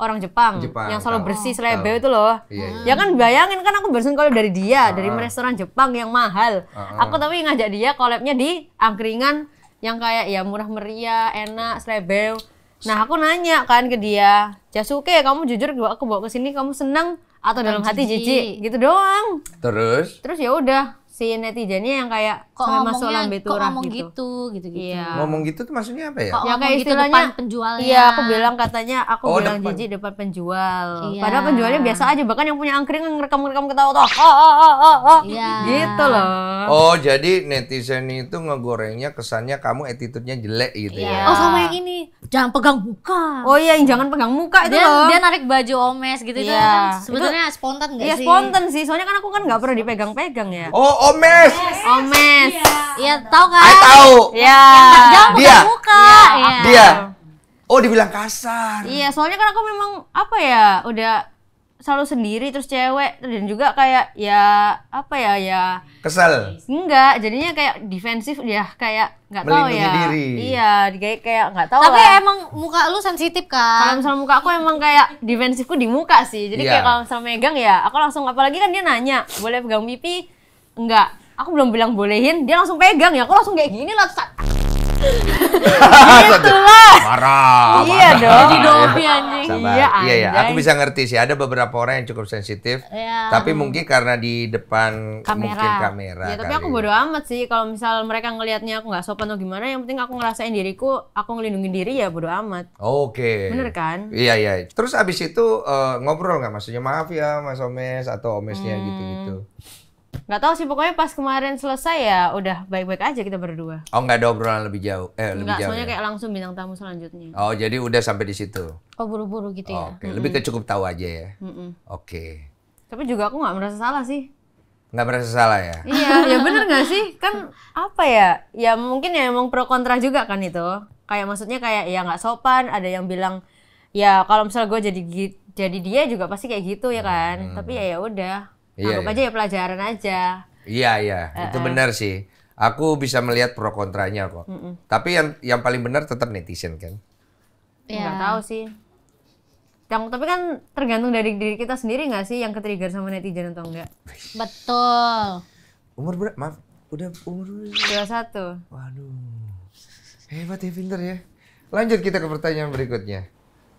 orang Jepang, Jepang yang selalu tahu, bersih selebel itu loh. Iya, iya. Ya kan bayangin kan aku bersin kalau dari dia, uh ah. -huh. dari restoran Jepang yang mahal. Uh ah, -huh. Ah. Aku tapi ngajak dia kolabnya di angkringan yang kayak ya murah meriah, enak, selebel. Nah aku nanya kan ke dia, Jasuke kamu jujur aku bawa ke sini kamu senang atau dalam hati jijik gitu doang. Terus? Terus ya udah si netizennya yang kayak kok ngomong masuk lambe turah ngomong gitu. gitu gitu gitu. Iya. Ngomong gitu tuh maksudnya apa ya? Kok ya kayak gitu istilahnya gitu depan penjualnya. Iya, aku bilang katanya aku oh, bilang jijik depan penjual. Iya. Padahal penjualnya biasa aja bahkan yang punya angkring ngerekam-ngerekam ketawa tuh. Oh, oh, oh, oh, oh. Iya. Gitu loh. Oh, jadi netizen itu ngegorengnya kesannya kamu attitude-nya jelek gitu iya. ya. Oh, sama yang ini. Jangan pegang muka. Oh iya, yang jangan pegang muka itu dia, loh. Dia narik baju omes gitu iya. itu kan sebetulnya spontan gak iya, sih? Iya, spontan sih. Soalnya kan aku kan nggak pernah dipegang-pegang ya. Oh, oh Omes. Omes. Iya, iya tahu kan? Saya tahu. Iya. Dia. Muka. Iya. iya. Dia. Oh, dibilang kasar. Iya, soalnya kan aku memang apa ya, udah selalu sendiri terus cewek dan juga kayak ya apa ya ya kesel enggak jadinya kayak defensif ya kayak nggak tahu ya diri. iya kayak kayak nggak tahu tapi lah. emang muka lu sensitif kan kalau misalnya muka aku emang kayak defensifku di muka sih jadi yeah. kayak iya. kalau misalnya megang ya aku langsung apalagi kan dia nanya boleh pegang pipi enggak aku belum bilang bolehin dia langsung pegang ya aku langsung kayak gini lah gitu lah marah iya dong jadi dobi anjing iya iya ya. aku bisa ngerti sih ada beberapa orang yang cukup sensitif iya. tapi mungkin karena di depan kamera. mungkin kamera ya, tapi aku ya. bodo amat sih kalau misal mereka ngelihatnya aku nggak sopan atau gimana yang penting aku ngerasain diriku aku ngelindungi diri ya bodo amat oke bener kan iya iya terus abis itu eh, ngobrol nggak maksudnya maaf ya mas omes atau omesnya gitu gitu Gak tahu sih pokoknya pas kemarin selesai ya udah baik-baik aja kita berdua. Oh nggak ada obrolan lebih jauh? Eh lebih jauh. soalnya ya? kayak langsung bintang tamu selanjutnya. Oh jadi udah sampai di situ. Oh buru-buru gitu oh, ya. Oke, okay. lebih ke cukup tahu aja ya. Oke. Okay. Tapi juga aku nggak merasa salah sih. Nggak merasa salah ya? iya, ya bener nggak sih? Kan apa ya? Ya mungkin ya emang pro kontra juga kan itu. Kayak maksudnya kayak ya nggak sopan, ada yang bilang ya kalau misalnya gue jadi jadi dia juga pasti kayak gitu ya kan. Hmm. Tapi ya ya udah Iya, Anggap iya. aja ya pelajaran aja. Iya iya, uh -uh. itu benar sih. Aku bisa melihat pro kontranya kok. Mm -mm. Tapi yang yang paling benar tetap netizen kan. Iya. tahu sih. Yang, tapi kan tergantung dari diri kita sendiri nggak sih yang ketrigger sama netizen atau enggak? Betul. Umur berapa? Maaf, udah umur dua satu. Waduh, hebat ya pinter ya. Lanjut kita ke pertanyaan berikutnya.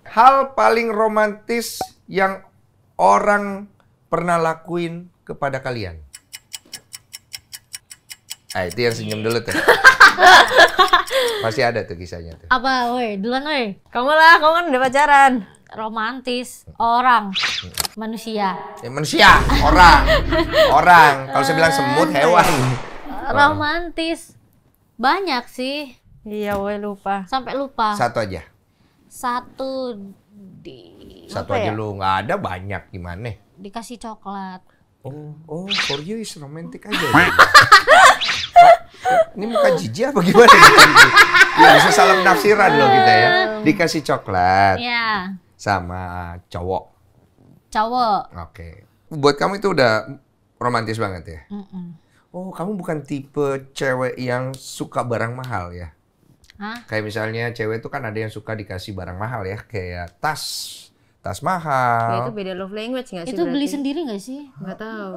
Hal paling romantis yang orang pernah lakuin kepada kalian? Ah itu yang senyum dulu tuh. Pasti ada tuh kisahnya tuh. Apa, woi, duluan woi. Kamu lah, kamu kan udah pacaran. Romantis, orang, manusia. Ya, manusia, orang, orang. Kalau saya bilang semut, hewan. Romantis, banyak sih. Iya, woi lupa. Sampai lupa. Satu aja. Satu di. Satu aja ya? lu nggak ada banyak gimana? dikasih coklat. Oh, oh, for you is romantic aja. Ya? Ini muka jijik apa gimana? ya bisa salah penafsiran loh kita ya. Dikasih coklat. Iya. Sama cowok. Cowok. Oke. Okay. Buat kamu itu udah romantis banget ya? Mm -mm. Oh, kamu bukan tipe cewek yang suka barang mahal ya? Hah? Kayak misalnya cewek itu kan ada yang suka dikasih barang mahal ya, kayak tas, tas ya, mahal. Ya, itu beda love language nggak sih? Itu beli sendiri nggak sih? Nggak tahu.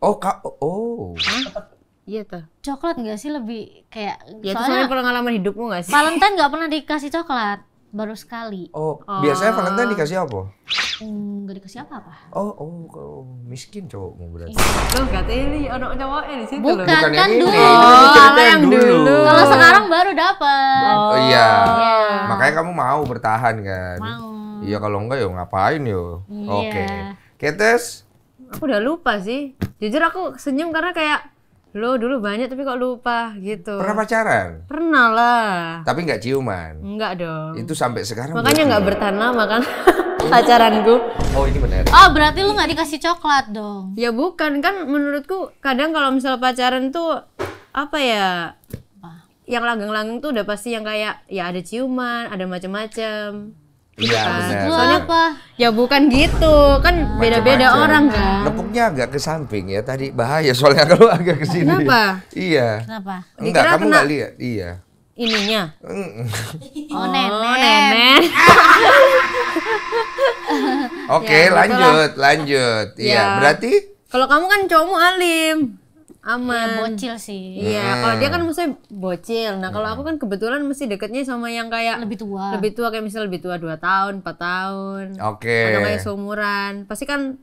Oh, kak, oh. Hah? Iya tuh. Coklat nggak sih lebih kayak? Ya, soalnya, itu soalnya pengalaman hidupmu nggak sih? Valentine nggak pernah dikasih coklat, baru sekali. Oh, oh. biasanya Valentine dikasih apa? Hmm, gak dikasih apa-apa. Oh, oh, oh, miskin cowokmu berarti. Iya. Loh, katanya ini ono cowoknya di situ Bukan, Bukan kan dulu. Oh, kalau yang dulu. dulu. Kalau sekarang baru dapat. Oh, oh iya. Yeah. Makanya kamu mau bertahan kan? Mau. Ya kalau enggak ya ngapain yo. Yeah. Oke. Okay. Ketes? Aku udah lupa sih. Jujur aku senyum karena kayak lo dulu banyak tapi kok lupa gitu. Pernah pacaran? Pernah lah. Tapi nggak ciuman? Nggak dong. Itu sampai sekarang. Makanya nggak bertahan lama kan pacaranku. Oh ini benar. Oh berarti lu nggak dikasih coklat dong? Ya bukan kan menurutku kadang kalau misal pacaran tuh apa ya? Yang langgeng-langgeng tuh udah pasti yang kayak ya ada ciuman, ada macam-macam. Iya gitu kan. benar. Soalnya apa? Ya bukan gitu, kan beda-beda orang kan. Nepuknya agak ke samping ya tadi bahaya soalnya kalau agak ke sini. Kenapa? Iya. Kenapa? Enggak, kamu enggak lihat. Iya. Ininya. Mm. oh, nenek. Oh, nenek. Oke, ya, gitu lanjut, lanjut. Iya, ya. berarti kalau kamu kan cowokmu alim aman. Ya, bocil sih. Iya, hmm. kalau dia kan mesti bocil. Nah, kalau hmm. aku kan kebetulan mesti deketnya sama yang kayak lebih tua. Lebih tua kayak misalnya lebih tua dua tahun, empat tahun. Oke. Okay. Atau kayak seumuran. Pasti kan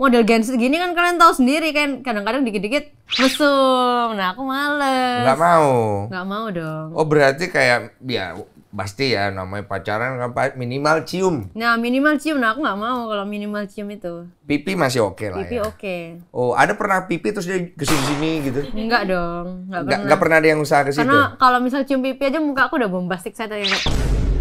model gen segini kan kalian tahu sendiri kan kadang-kadang dikit-dikit mesum nah aku males nggak mau nggak mau dong oh berarti kayak ya pasti ya namanya pacaran kan minimal cium. Nah minimal cium, nah aku nggak mau kalau minimal cium itu. Pipi masih oke okay lah. Pipi ya. oke. Okay. Oh ada pernah pipi terus dia kesini sini gitu? Enggak dong, nggak pernah. Nggak pernah ada yang usaha ke situ. Karena kalau misal cium pipi aja muka aku udah bombastik saya tadi.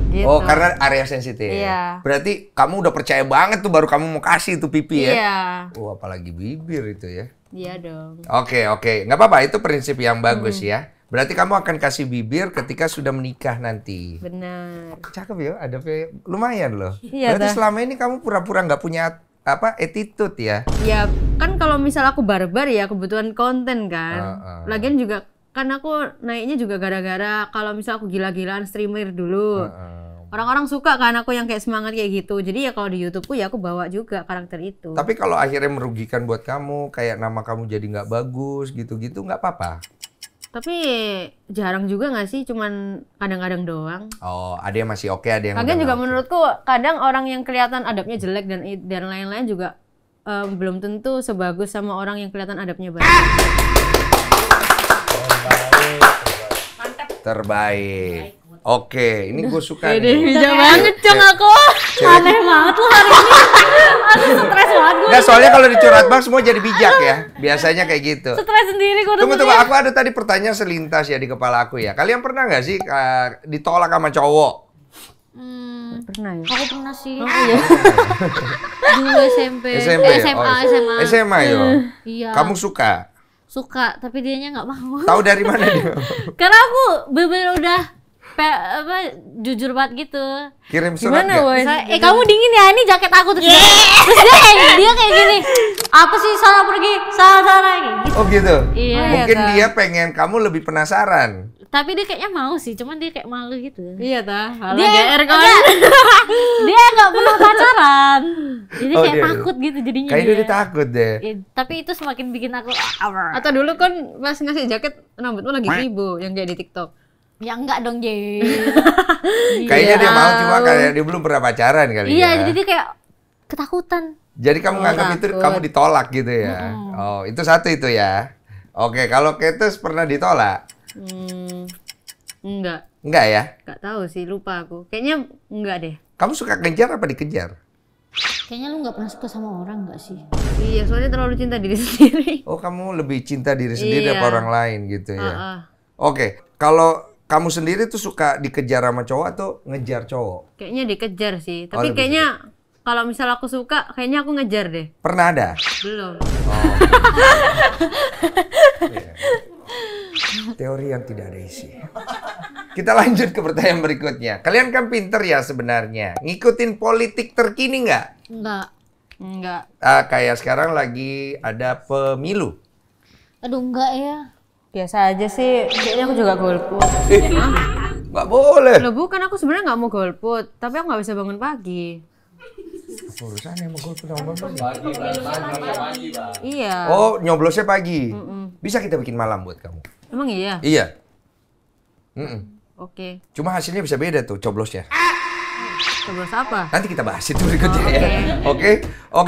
Gitu. Oh karena area sensitif. Iya. Berarti kamu udah percaya banget tuh baru kamu mau kasih itu pipi ya? Iya. Oh apalagi bibir itu ya? Iya dong. Oke okay, oke, okay. nggak apa-apa itu prinsip yang bagus hmm. ya. Berarti kamu akan kasih bibir ketika sudah menikah nanti. Benar. Cakep ya, ada lumayan loh. Iya, Berarti dah. selama ini kamu pura-pura nggak punya apa attitude ya? Ya kan kalau misal aku barbar ya kebutuhan konten kan. Uh, uh. Lagian juga kan aku naiknya juga gara-gara kalau misal aku gila-gilaan streamer dulu. Uh, uh orang-orang suka kan aku yang kayak semangat kayak gitu jadi ya kalau di YouTubeku ya aku bawa juga karakter itu tapi kalau akhirnya merugikan buat kamu kayak nama kamu jadi nggak bagus gitu-gitu nggak apa-apa tapi jarang juga nggak sih, cuman kadang-kadang doang. Oh, ada yang masih oke, okay, ada yang. Kadang juga menurutku kadang orang yang kelihatan adabnya jelek dan dan lain-lain juga um, belum tentu sebagus sama orang yang kelihatan adabnya baik. Terbaik. Terbaik. Terbaik. Oke, ini gue suka. ini. hijau banget cong aku. Aneh banget lo hari ini. Aku stres banget gue. Nah, soalnya kalau dicurhat bang semua jadi bijak ya. Biasanya kayak gitu. Stres sendiri gue. Tunggu tunggu, aku ada tadi pertanyaan selintas ya di kepala aku ya. Kalian pernah nggak sih uh, ditolak sama cowok? Hmm, pernah ya? Aku pernah sih. Oh, iya. Dulu SMP. Eh, SMP. SMA, oh, SMA. SMA ya. Iya. Kamu suka? Suka, tapi dianya nggak mau. Tahu dari mana dia? Karena aku bener-bener udah pe, apa jujur banget gitu. Kirim surat Gimana, gak? Misalnya, eh kamu dingin ya, ini jaket aku tuh. Yeah. Terus dia kayak dia kayak gini. Apa sih salah pergi, Salah salah gitu. Oh gitu. Iya. Oh, iya Mungkin ya, dia pengen kamu lebih penasaran. Tapi dia kayaknya mau sih, cuman dia kayak malu gitu. Iya ta. Dia GR kan. dia nggak pernah pacaran. Jadi oh, kayak dia, takut gitu jadinya. Kayaknya dia, takut deh. Ya, tapi itu semakin bikin aku Atau dulu kan pas ngasih jaket rambutmu lagi ribu yang kayak di TikTok. Ya enggak dong, J. Kayaknya dia mau cuma iya. kayak dia belum pernah pacaran kali Iya, ya. jadi kayak ketakutan. Jadi kamu oh, nganggap takut. itu kamu ditolak gitu ya. Hmm. Oh, itu satu itu ya. Oke, kalau Ketus pernah ditolak? Hmm, enggak. Enggak ya? Enggak tahu sih, lupa aku. Kayaknya enggak deh. Kamu suka kejar apa dikejar? Kayaknya lu nggak pernah suka sama orang nggak sih? Iya, soalnya terlalu cinta diri sendiri. Oh, kamu lebih cinta diri sendiri iya. daripada orang lain gitu ya? Uh -uh. Oke, kalau kamu sendiri tuh suka dikejar sama cowok atau ngejar cowok? Kayaknya dikejar sih, oh, tapi oh, kayaknya kalau misal aku suka, kayaknya aku ngejar deh. Pernah ada? Belum. Oh. Iya. Teori yang tidak ada isi. Kita lanjut ke pertanyaan berikutnya. Kalian kan pinter ya sebenarnya. Ngikutin politik terkini nggak? Nggak. Nggak. Ah kayak sekarang lagi ada pemilu. Aduh nggak ya. Biasa aja sih, kayaknya aku juga golput. Eh, nggak boleh. Loh bukan, aku sebenarnya nggak mau golput, tapi aku nggak bisa bangun pagi. Apa urusannya mau golput sama bangun pagi? Pagi, Iya. Oh, nyoblosnya pagi. Bisa kita bikin malam buat kamu. Emang iya? Iya. Mm -mm. Oke. Okay. Cuma hasilnya bisa beda tuh coblosnya. Coblos apa? Nanti kita bahas itu berikutnya oh, okay. ya. Oke, okay? oke.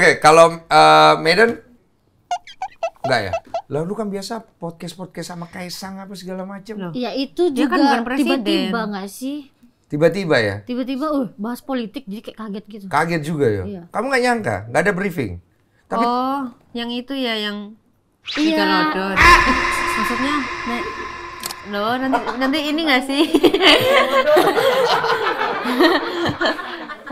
Okay, kalau uh, Medan Enggak ya? Lalu kan biasa podcast-podcast sama Kaisang apa segala macam. Iya itu kan juga kan tiba-tiba nggak sih? Tiba-tiba ya? Tiba-tiba uh bahas politik jadi kayak kaget gitu. Kaget juga ya? Iya. Kamu nggak nyangka? Nggak ada briefing? Tapi... Oh, yang itu ya yang Iya. Ah. Maksudnya, loh nanti nanti ini nggak sih?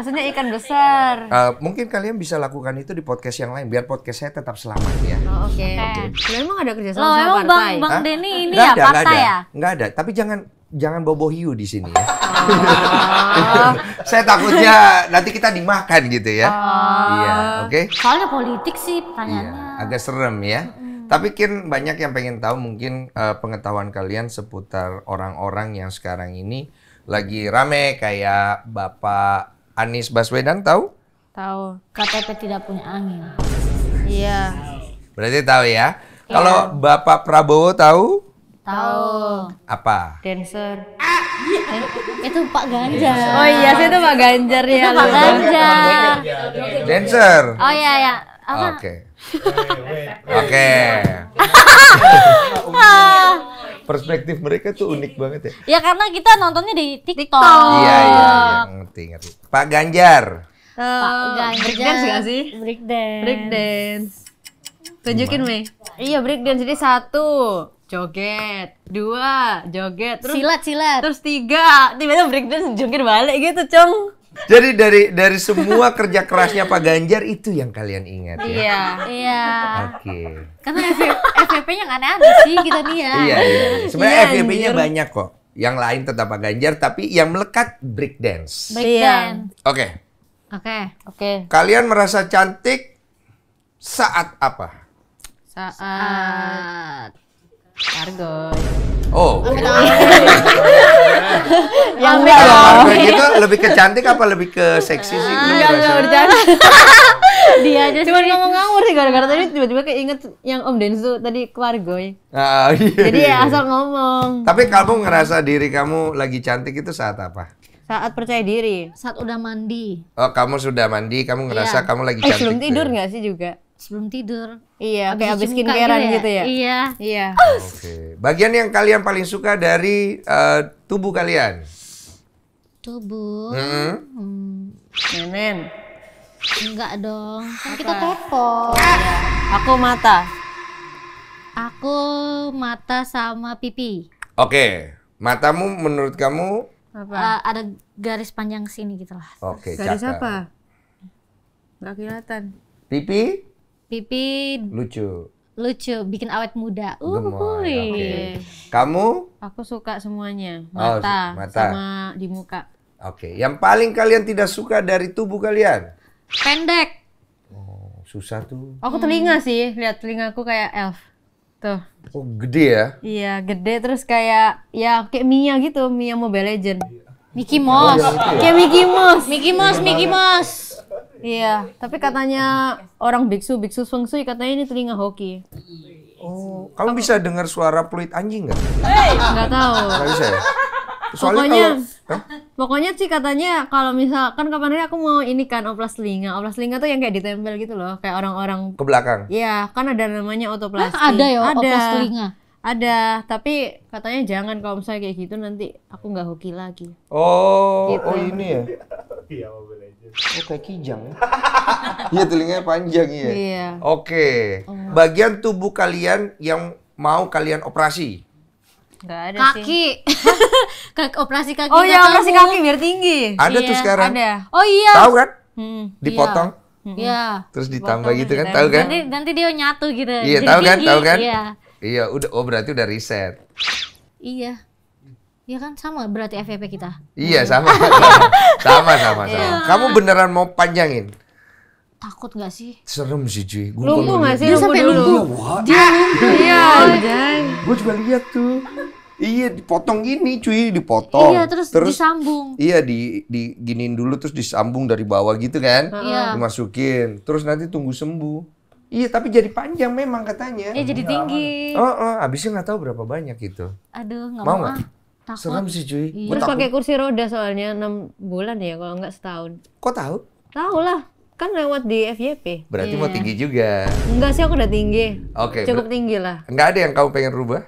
Maksudnya ikan besar. Uh, mungkin kalian bisa lakukan itu di podcast yang lain biar podcast saya tetap selamat ya. Oh, Oke. Okay. Okay. okay. ada kerjasama oh, sama Bang, Bang huh? Denny ini nggak ya ada, partai ada. ya? Enggak ada. Tapi jangan jangan bobo hiu di sini ya. Oh. saya takutnya nanti kita dimakan gitu ya. Oh. Iya, oke. Okay? Soalnya politik sih pertanyaannya. Iya, agak serem ya. Tapi kan banyak yang pengen tahu mungkin uh, pengetahuan kalian seputar orang-orang yang sekarang ini lagi rame kayak Bapak Anies Baswedan tahu? Tahu. KTP tidak punya angin. Iya. Berarti tahu ya. ya. Kalau Bapak Prabowo tahu? Tahu. Apa? Dancer. Ah, iya. eh, Itu Pak Ganjar. Iya, oh iya, itu Pak Ganjar ya. Itu Pak Ganjar. Dancer. Oh iya ya. Oke. Oke. perspektif mereka tuh iya. unik banget ya. Ya karena kita nontonnya di TikTok. Iya iya, iya ngerti ngerti. Pak Ganjar. Eh, Pak Ganjar. Breakdance gak sih? Break dance. Tunjukin Mei. Iya break dance jadi satu joget, dua joget, terus silat silat, terus tiga tiba-tiba dance joget balik gitu cong. Jadi dari dari semua kerja kerasnya Pak Ganjar itu yang kalian ingat ya? Iya. Iya. Oke. Okay. Karena FVP-nya aneh-aneh sih kita nih ya. Iya, iya. Sebenarnya iya, FVP-nya banyak kok. Yang lain tetap Pak Ganjar tapi yang melekat break dance. Break dance. Iya. Oke. Okay. Oke. Okay. Oke. Okay. Kalian merasa cantik saat apa? Saat Margo. Oh. Okay. yang enggak dong. Margo itu lebih ke cantik apa lebih ke seksi sih? Enggak, enggak bercanda. Dia aja Cuman ngomong ngawur sih gara-gara tadi tiba-tiba keinget yang Om Denzu tadi keluarga. Ah, ah, iya. Jadi ya asal ngomong. Tapi kamu ngerasa diri kamu lagi cantik itu saat apa? saat percaya diri saat udah mandi oh kamu sudah mandi kamu ngerasa iya. kamu lagi eh, cantik eh, sebelum ya? tidur nggak sih juga sebelum tidur. Iya, abis kayak habis skincarean gitu, gitu ya? ya. Iya. Iya. Oke. Okay. Bagian yang kalian paling suka dari uh, tubuh kalian? Tubuh. Hmm. hmm. Enggak dong. Kan kita kepo. Ah. Aku mata. Aku mata sama pipi. Oke. Okay. Matamu menurut kamu apa? Uh, ada garis panjang sini gitu lah. Oke, okay, Garis apa? Gak kelihatan. Pipi? Pipi lucu. Lucu, bikin awet muda. uh Okay. Kamu? Aku suka semuanya. Oh, mata, oh, mata. sama di muka. Oke, okay. yang paling kalian tidak suka dari tubuh kalian? Pendek. Oh, susah tuh. Aku telinga hmm. sih, lihat telingaku kayak elf. Tuh. Oh, gede ya? Iya, gede terus kayak ya kayak Mia gitu, Mia Mobile Legend. Mickey oh, Mouse. Oh, iya, Kayak Mickey Mouse. Mickey Mouse, iya, Mickey iya. Mouse. Iya, tapi katanya orang biksu, biksu Feng Shui katanya ini telinga hoki. Oh, kamu bisa dengar suara peluit anjing nggak? Hey. Nggak tahu. Nggak bisa ya? Soalnya pokoknya, kalau, pokoknya sih katanya kalau misalkan kemarin aku mau ini kan oplas telinga, oplas telinga tuh yang kayak ditempel gitu loh, kayak orang-orang ke belakang. Iya, kan ada namanya otoplasti. Nah, ada ya ada. oplas telinga. Ada, tapi katanya jangan kalau misalnya kayak gitu nanti aku nggak hoki lagi. Oh, gitu. oh ini ya? Iya, oh, kayak kijang. Ya? Iya, telinganya panjang ya. Iya. Oke. Okay. Oh, Bagian tubuh kalian yang mau kalian operasi? Gak ada kaki. sih. Kaki. operasi kaki. Oh iya, operasi kaki biar tinggi. Ada iya, tuh sekarang. Ada. Oh iya. Tahu kan? Hmm, Dipotong. Iya. Hmm. Iya. Terus ditambah Potong gitu, gitu kan? kan, tahu kan? Nanti, nanti dia nyatu gitu. Iya, tahu kan, tahu kan? Iya. Iya, udah oh berarti udah riset. Iya. Iya kan sama berarti FVP kita. Iya, iya. sama. sama sama sama. Iya. Yeah. Kamu beneran mau panjangin? Takut gak sih? Serem sih cuy. Gua lumpuh gak sih? Dia sampai lumpuh. Dia lumpuh. Iya, Gue juga lihat tuh. Iya, dipotong gini cuy, dipotong. Iya, terus, terus disambung. Iya, di di giniin dulu terus disambung dari bawah gitu kan. Iya. Dimasukin. Terus nanti tunggu sembuh. Iya, tapi jadi panjang memang katanya. Iya, jadi tinggi. Oh, oh abisnya nggak tahu berapa banyak gitu. Aduh, nggak mau. Mau ah, Takut. Serem sih cuy. Iya. Terus pakai kursi roda soalnya enam bulan ya kalau nggak setahun. Kok tahu? Tahu lah. Kan lewat di FYP. Berarti yeah. mau iya. tinggi juga. Enggak sih aku udah tinggi. Oke. Okay, Cukup tinggi lah. Enggak ada yang kamu pengen rubah?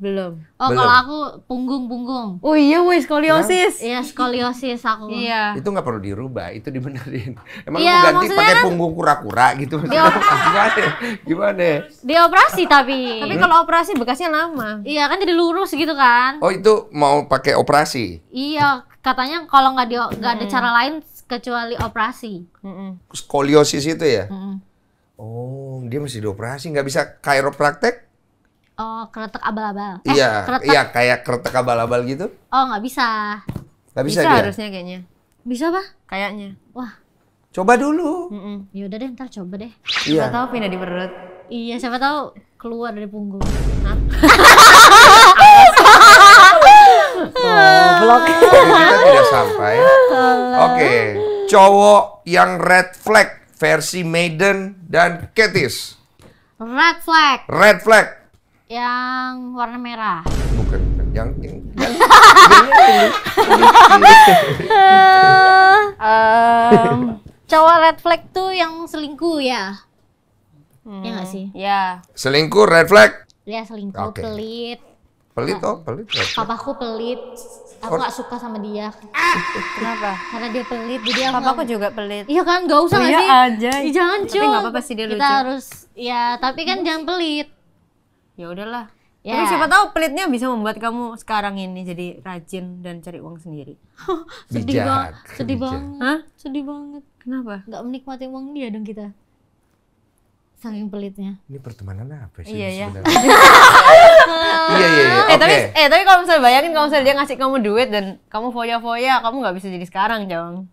Belum. Oh, Belum. kalau aku punggung-punggung. Oh iya, woi skoliosis. Iya, skoliosis aku. Iya. Itu nggak perlu dirubah, itu dibenerin. Emang ya, ganti pakai kan... punggung kura-kura gitu maksudnya. gimana? Gimana? Dioperasi tapi. tapi kalau operasi bekasnya lama. Iya, kan jadi lurus gitu kan. Oh, itu mau pakai operasi. Iya, katanya kalau nggak dia nggak ada cara lain kecuali operasi. Skoliosis itu ya? Oh, dia mesti dioperasi, nggak bisa kairopraktek? Oh, kretek abal-abal. Eh, iya, kretek. iya kayak kretek abal-abal gitu. Oh, nggak bisa. Nggak bisa, bisa harusnya kayaknya. Bisa pak? Kayaknya. Wah. Coba dulu. Mm -mm. Yaudah deh, ntar coba deh. Iya. Siapa tahu pindah di perut. Iya, siapa tahu keluar dari punggung. Blok. kita tidak sampai. Oke, okay. cowok yang red flag versi Maiden dan Ketis. Red flag. Red flag yang warna merah. Bukan, Yang yang yang, um, cowok red flag tuh yang selingkuh ya? Hmm, ya gak sih? Ya. Selingkuh red flag? Ya selingkuh, okay. pelit. Pelit nah, oh, pelit. papa Papaku pelit. Aku gak suka sama dia. Kenapa? Karena dia pelit. Jadi aku Papaku juga pelit. Iya kan, gak usah nggak iya sih? iya Aja. jangan cuy. Tapi nggak apa-apa sih dia Kita harus ya, tapi kan iya. jangan pelit ya udahlah Ya. Tapi siapa tahu pelitnya bisa membuat kamu sekarang ini jadi rajin dan cari uang sendiri. sedih banget, sedih banget. Hah? Sedih banget. Kenapa? Gak menikmati uang dia dong kita. Saking pelitnya. Ini pertemanan apa sih iya, iya. Iya, iya, iya, Eh, tapi eh tapi kalau misalnya bayangin kalau misalnya dia ngasih kamu duit dan kamu foya-foya, kamu nggak bisa jadi sekarang, Jong.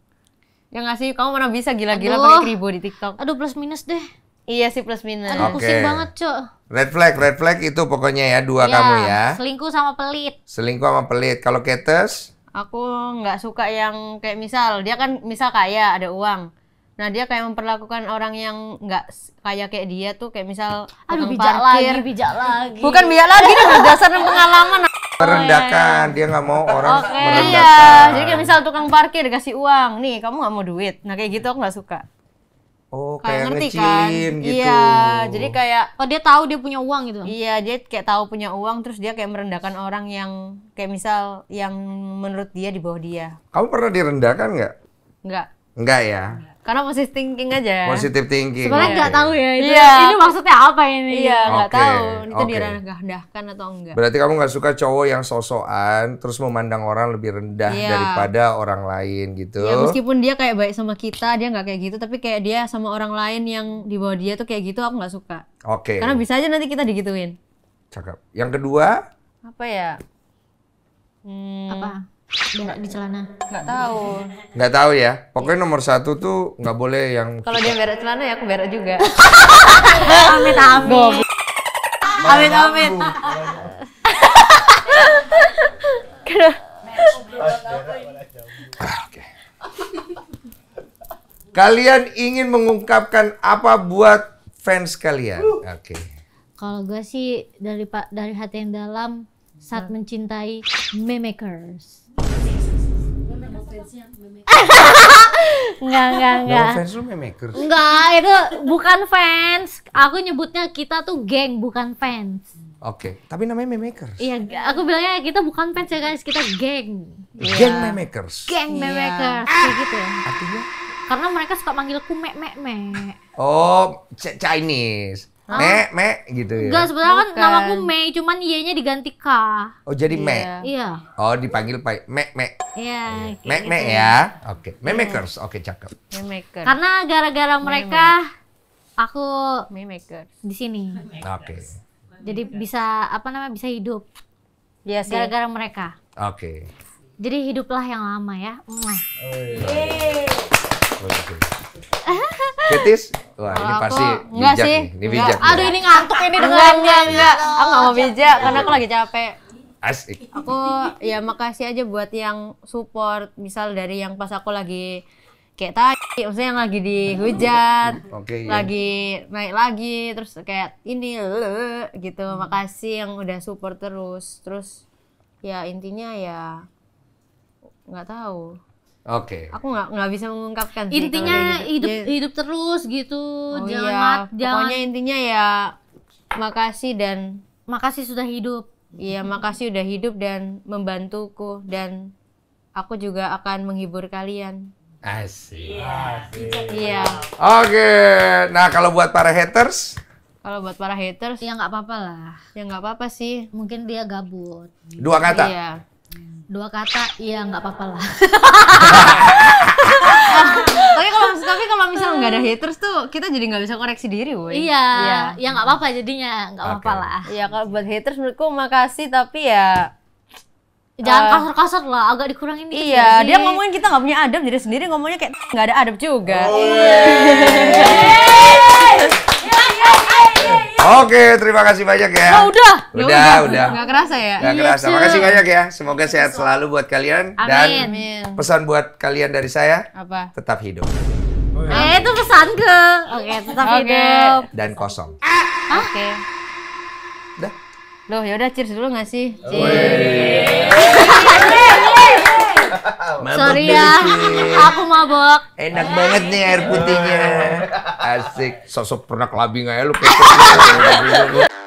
Yang ngasih kamu mana bisa gila-gila pakai kribo di TikTok. Aduh, plus minus deh. Iya sih plus minus. Aduh, okay. pusing banget, Cok Red flag, red flag itu pokoknya ya dua ya, kamu ya. Selingkuh sama pelit. Selingkuh sama pelit. Kalau Ketes? Aku nggak suka yang kayak misal dia kan misal kaya ada uang. Nah dia kayak memperlakukan orang yang nggak kaya kayak dia tuh kayak misal aduh bijak parkir. lagi, bijak lagi. Bukan bijak lagi, ini berdasar pengalaman. Merendahkan, dia nggak mau orang okay, iya. merendahkan. Iya, jadi kayak misal tukang parkir dikasih uang, nih kamu nggak mau duit. Nah kayak gitu aku nggak suka. Oh, kayak, kayak ngerti kan? Iya, gitu. Iya, jadi kayak oh dia tahu dia punya uang gitu. Iya, dia kayak tahu punya uang terus dia kayak merendahkan orang yang kayak misal yang menurut dia di bawah dia. Kamu pernah direndahkan nggak? Nggak. Nggak ya. Enggak karena positive thinking aja. Positive thinking. Sebenarnya nggak okay. tahu ya itu. Iya. Ini maksudnya apa ini? Iya nggak okay. tahu. Itu okay. direndahkan atau enggak. Berarti kamu nggak suka cowok yang sosokan terus memandang orang lebih rendah iya. daripada orang lain gitu. Iya. meskipun dia kayak baik sama kita dia nggak kayak gitu tapi kayak dia sama orang lain yang di bawah dia tuh kayak gitu aku nggak suka. Oke. Okay. Karena bisa aja nanti kita digituin. Cakep. Yang kedua? Apa ya? Hmm. Apa? berak di celana? Nggak tahu. Nggak tahu ya. Pokoknya nomor satu tuh nggak boleh yang. Kalau dia berak celana ya aku berak juga. Amin amin. Amin amin. Kalian ingin mengungkapkan apa buat fans kalian? Oke. Okay. Kalau gue sih dari pak dari hati yang dalam saat mencintai memakers. Enggak, enggak, enggak. fans lu memakers. Enggak, itu bukan fans. Aku nyebutnya kita tuh geng, bukan fans. Oke, okay. tapi namanya memaker. Iya, aku bilangnya kita bukan fans ya guys, kita geng. Yeah. Geng iya. Memakers. Geng iya. Memakers, yeah. kayak gitu ya. Artinya? Karena mereka suka manggilku Mek Mek Mek. Oh, Chinese. Hah? Me, me gitu ya. Enggak, sebenarnya kan namaku Me, cuman I-nya diganti K. Oh, jadi yeah. Me. Iya. Oh, dipanggil Pak Me, me. Iya, yeah, Me, gitu. me ya. Oke. Okay. Memakers. Iya. Oke, okay, cakep. Memakers. Karena gara-gara mereka Meme. aku Maker di sini. Oke. Okay. Jadi bisa apa namanya? Bisa hidup. Iya sih. Gara-gara mereka. Oke. Okay. Jadi hiduplah yang lama ya. Oh, iya. Yeah. kritis wah ini aku, pasti bijak sih. nih ini bijak enggak. aduh ini ngantuk ini dengannya enggak aku nggak mau bijak karena aku lagi capek asik aku ya makasih aja buat yang support misal dari yang pas aku lagi kayak tadi maksudnya yang lagi dihujat okay, iya. lagi iya. naik lagi terus kayak ini lele, gitu makasih yang udah support terus terus ya intinya ya nggak tahu Oke. Okay. Aku nggak nggak bisa mengungkapkan. Sih intinya gitu. hidup hidup, iya. hidup terus gitu, oh jangan iya. mat, jangan. Pokoknya intinya ya makasih dan makasih sudah hidup. Iya, makasih udah hidup dan membantuku dan aku juga akan menghibur kalian. Asik. Iya. Oke. Nah, kalau buat para haters kalau buat para haters ya nggak apa-apa lah. Ya nggak apa-apa sih. Mungkin dia gabut. Dua kata. Iya dua kata iya nggak apa-apa lah tapi kalau tapi kalau misal nggak ada haters tuh kita jadi nggak bisa koreksi diri woi iya iya ya nggak apa-apa jadinya nggak apa-apa okay. lah ya kalau buat haters menurutku makasih tapi ya Jangan uh, kasar-kasar lah, agak dikurangin dikit Iya, dia ngomongin kita nggak punya adab, jadi sendiri ngomongnya kayak nggak ada adab juga. Oh, iya. Iya. Iya. Oke, terima kasih banyak ya. Oh, udah. Udah, ya udah. udah. Gak kerasa ya? Gak iya, kerasa. Iya, Makasih banyak ya. Semoga sehat selalu buat kalian. Amin. Dan Amin. pesan buat kalian dari saya. Apa? Tetap hidup. Oh, ya. Eh, itu pesan ke. Oke, tetap okay. hidup. Dan kosong. Ah. Oke. Okay. Udah. Loh, yaudah cheers dulu gak sih? Cheers mabok Sorry ya, aku mabok. Enak banget nih air putihnya. Asik, sosok pernah kelabing aja lu.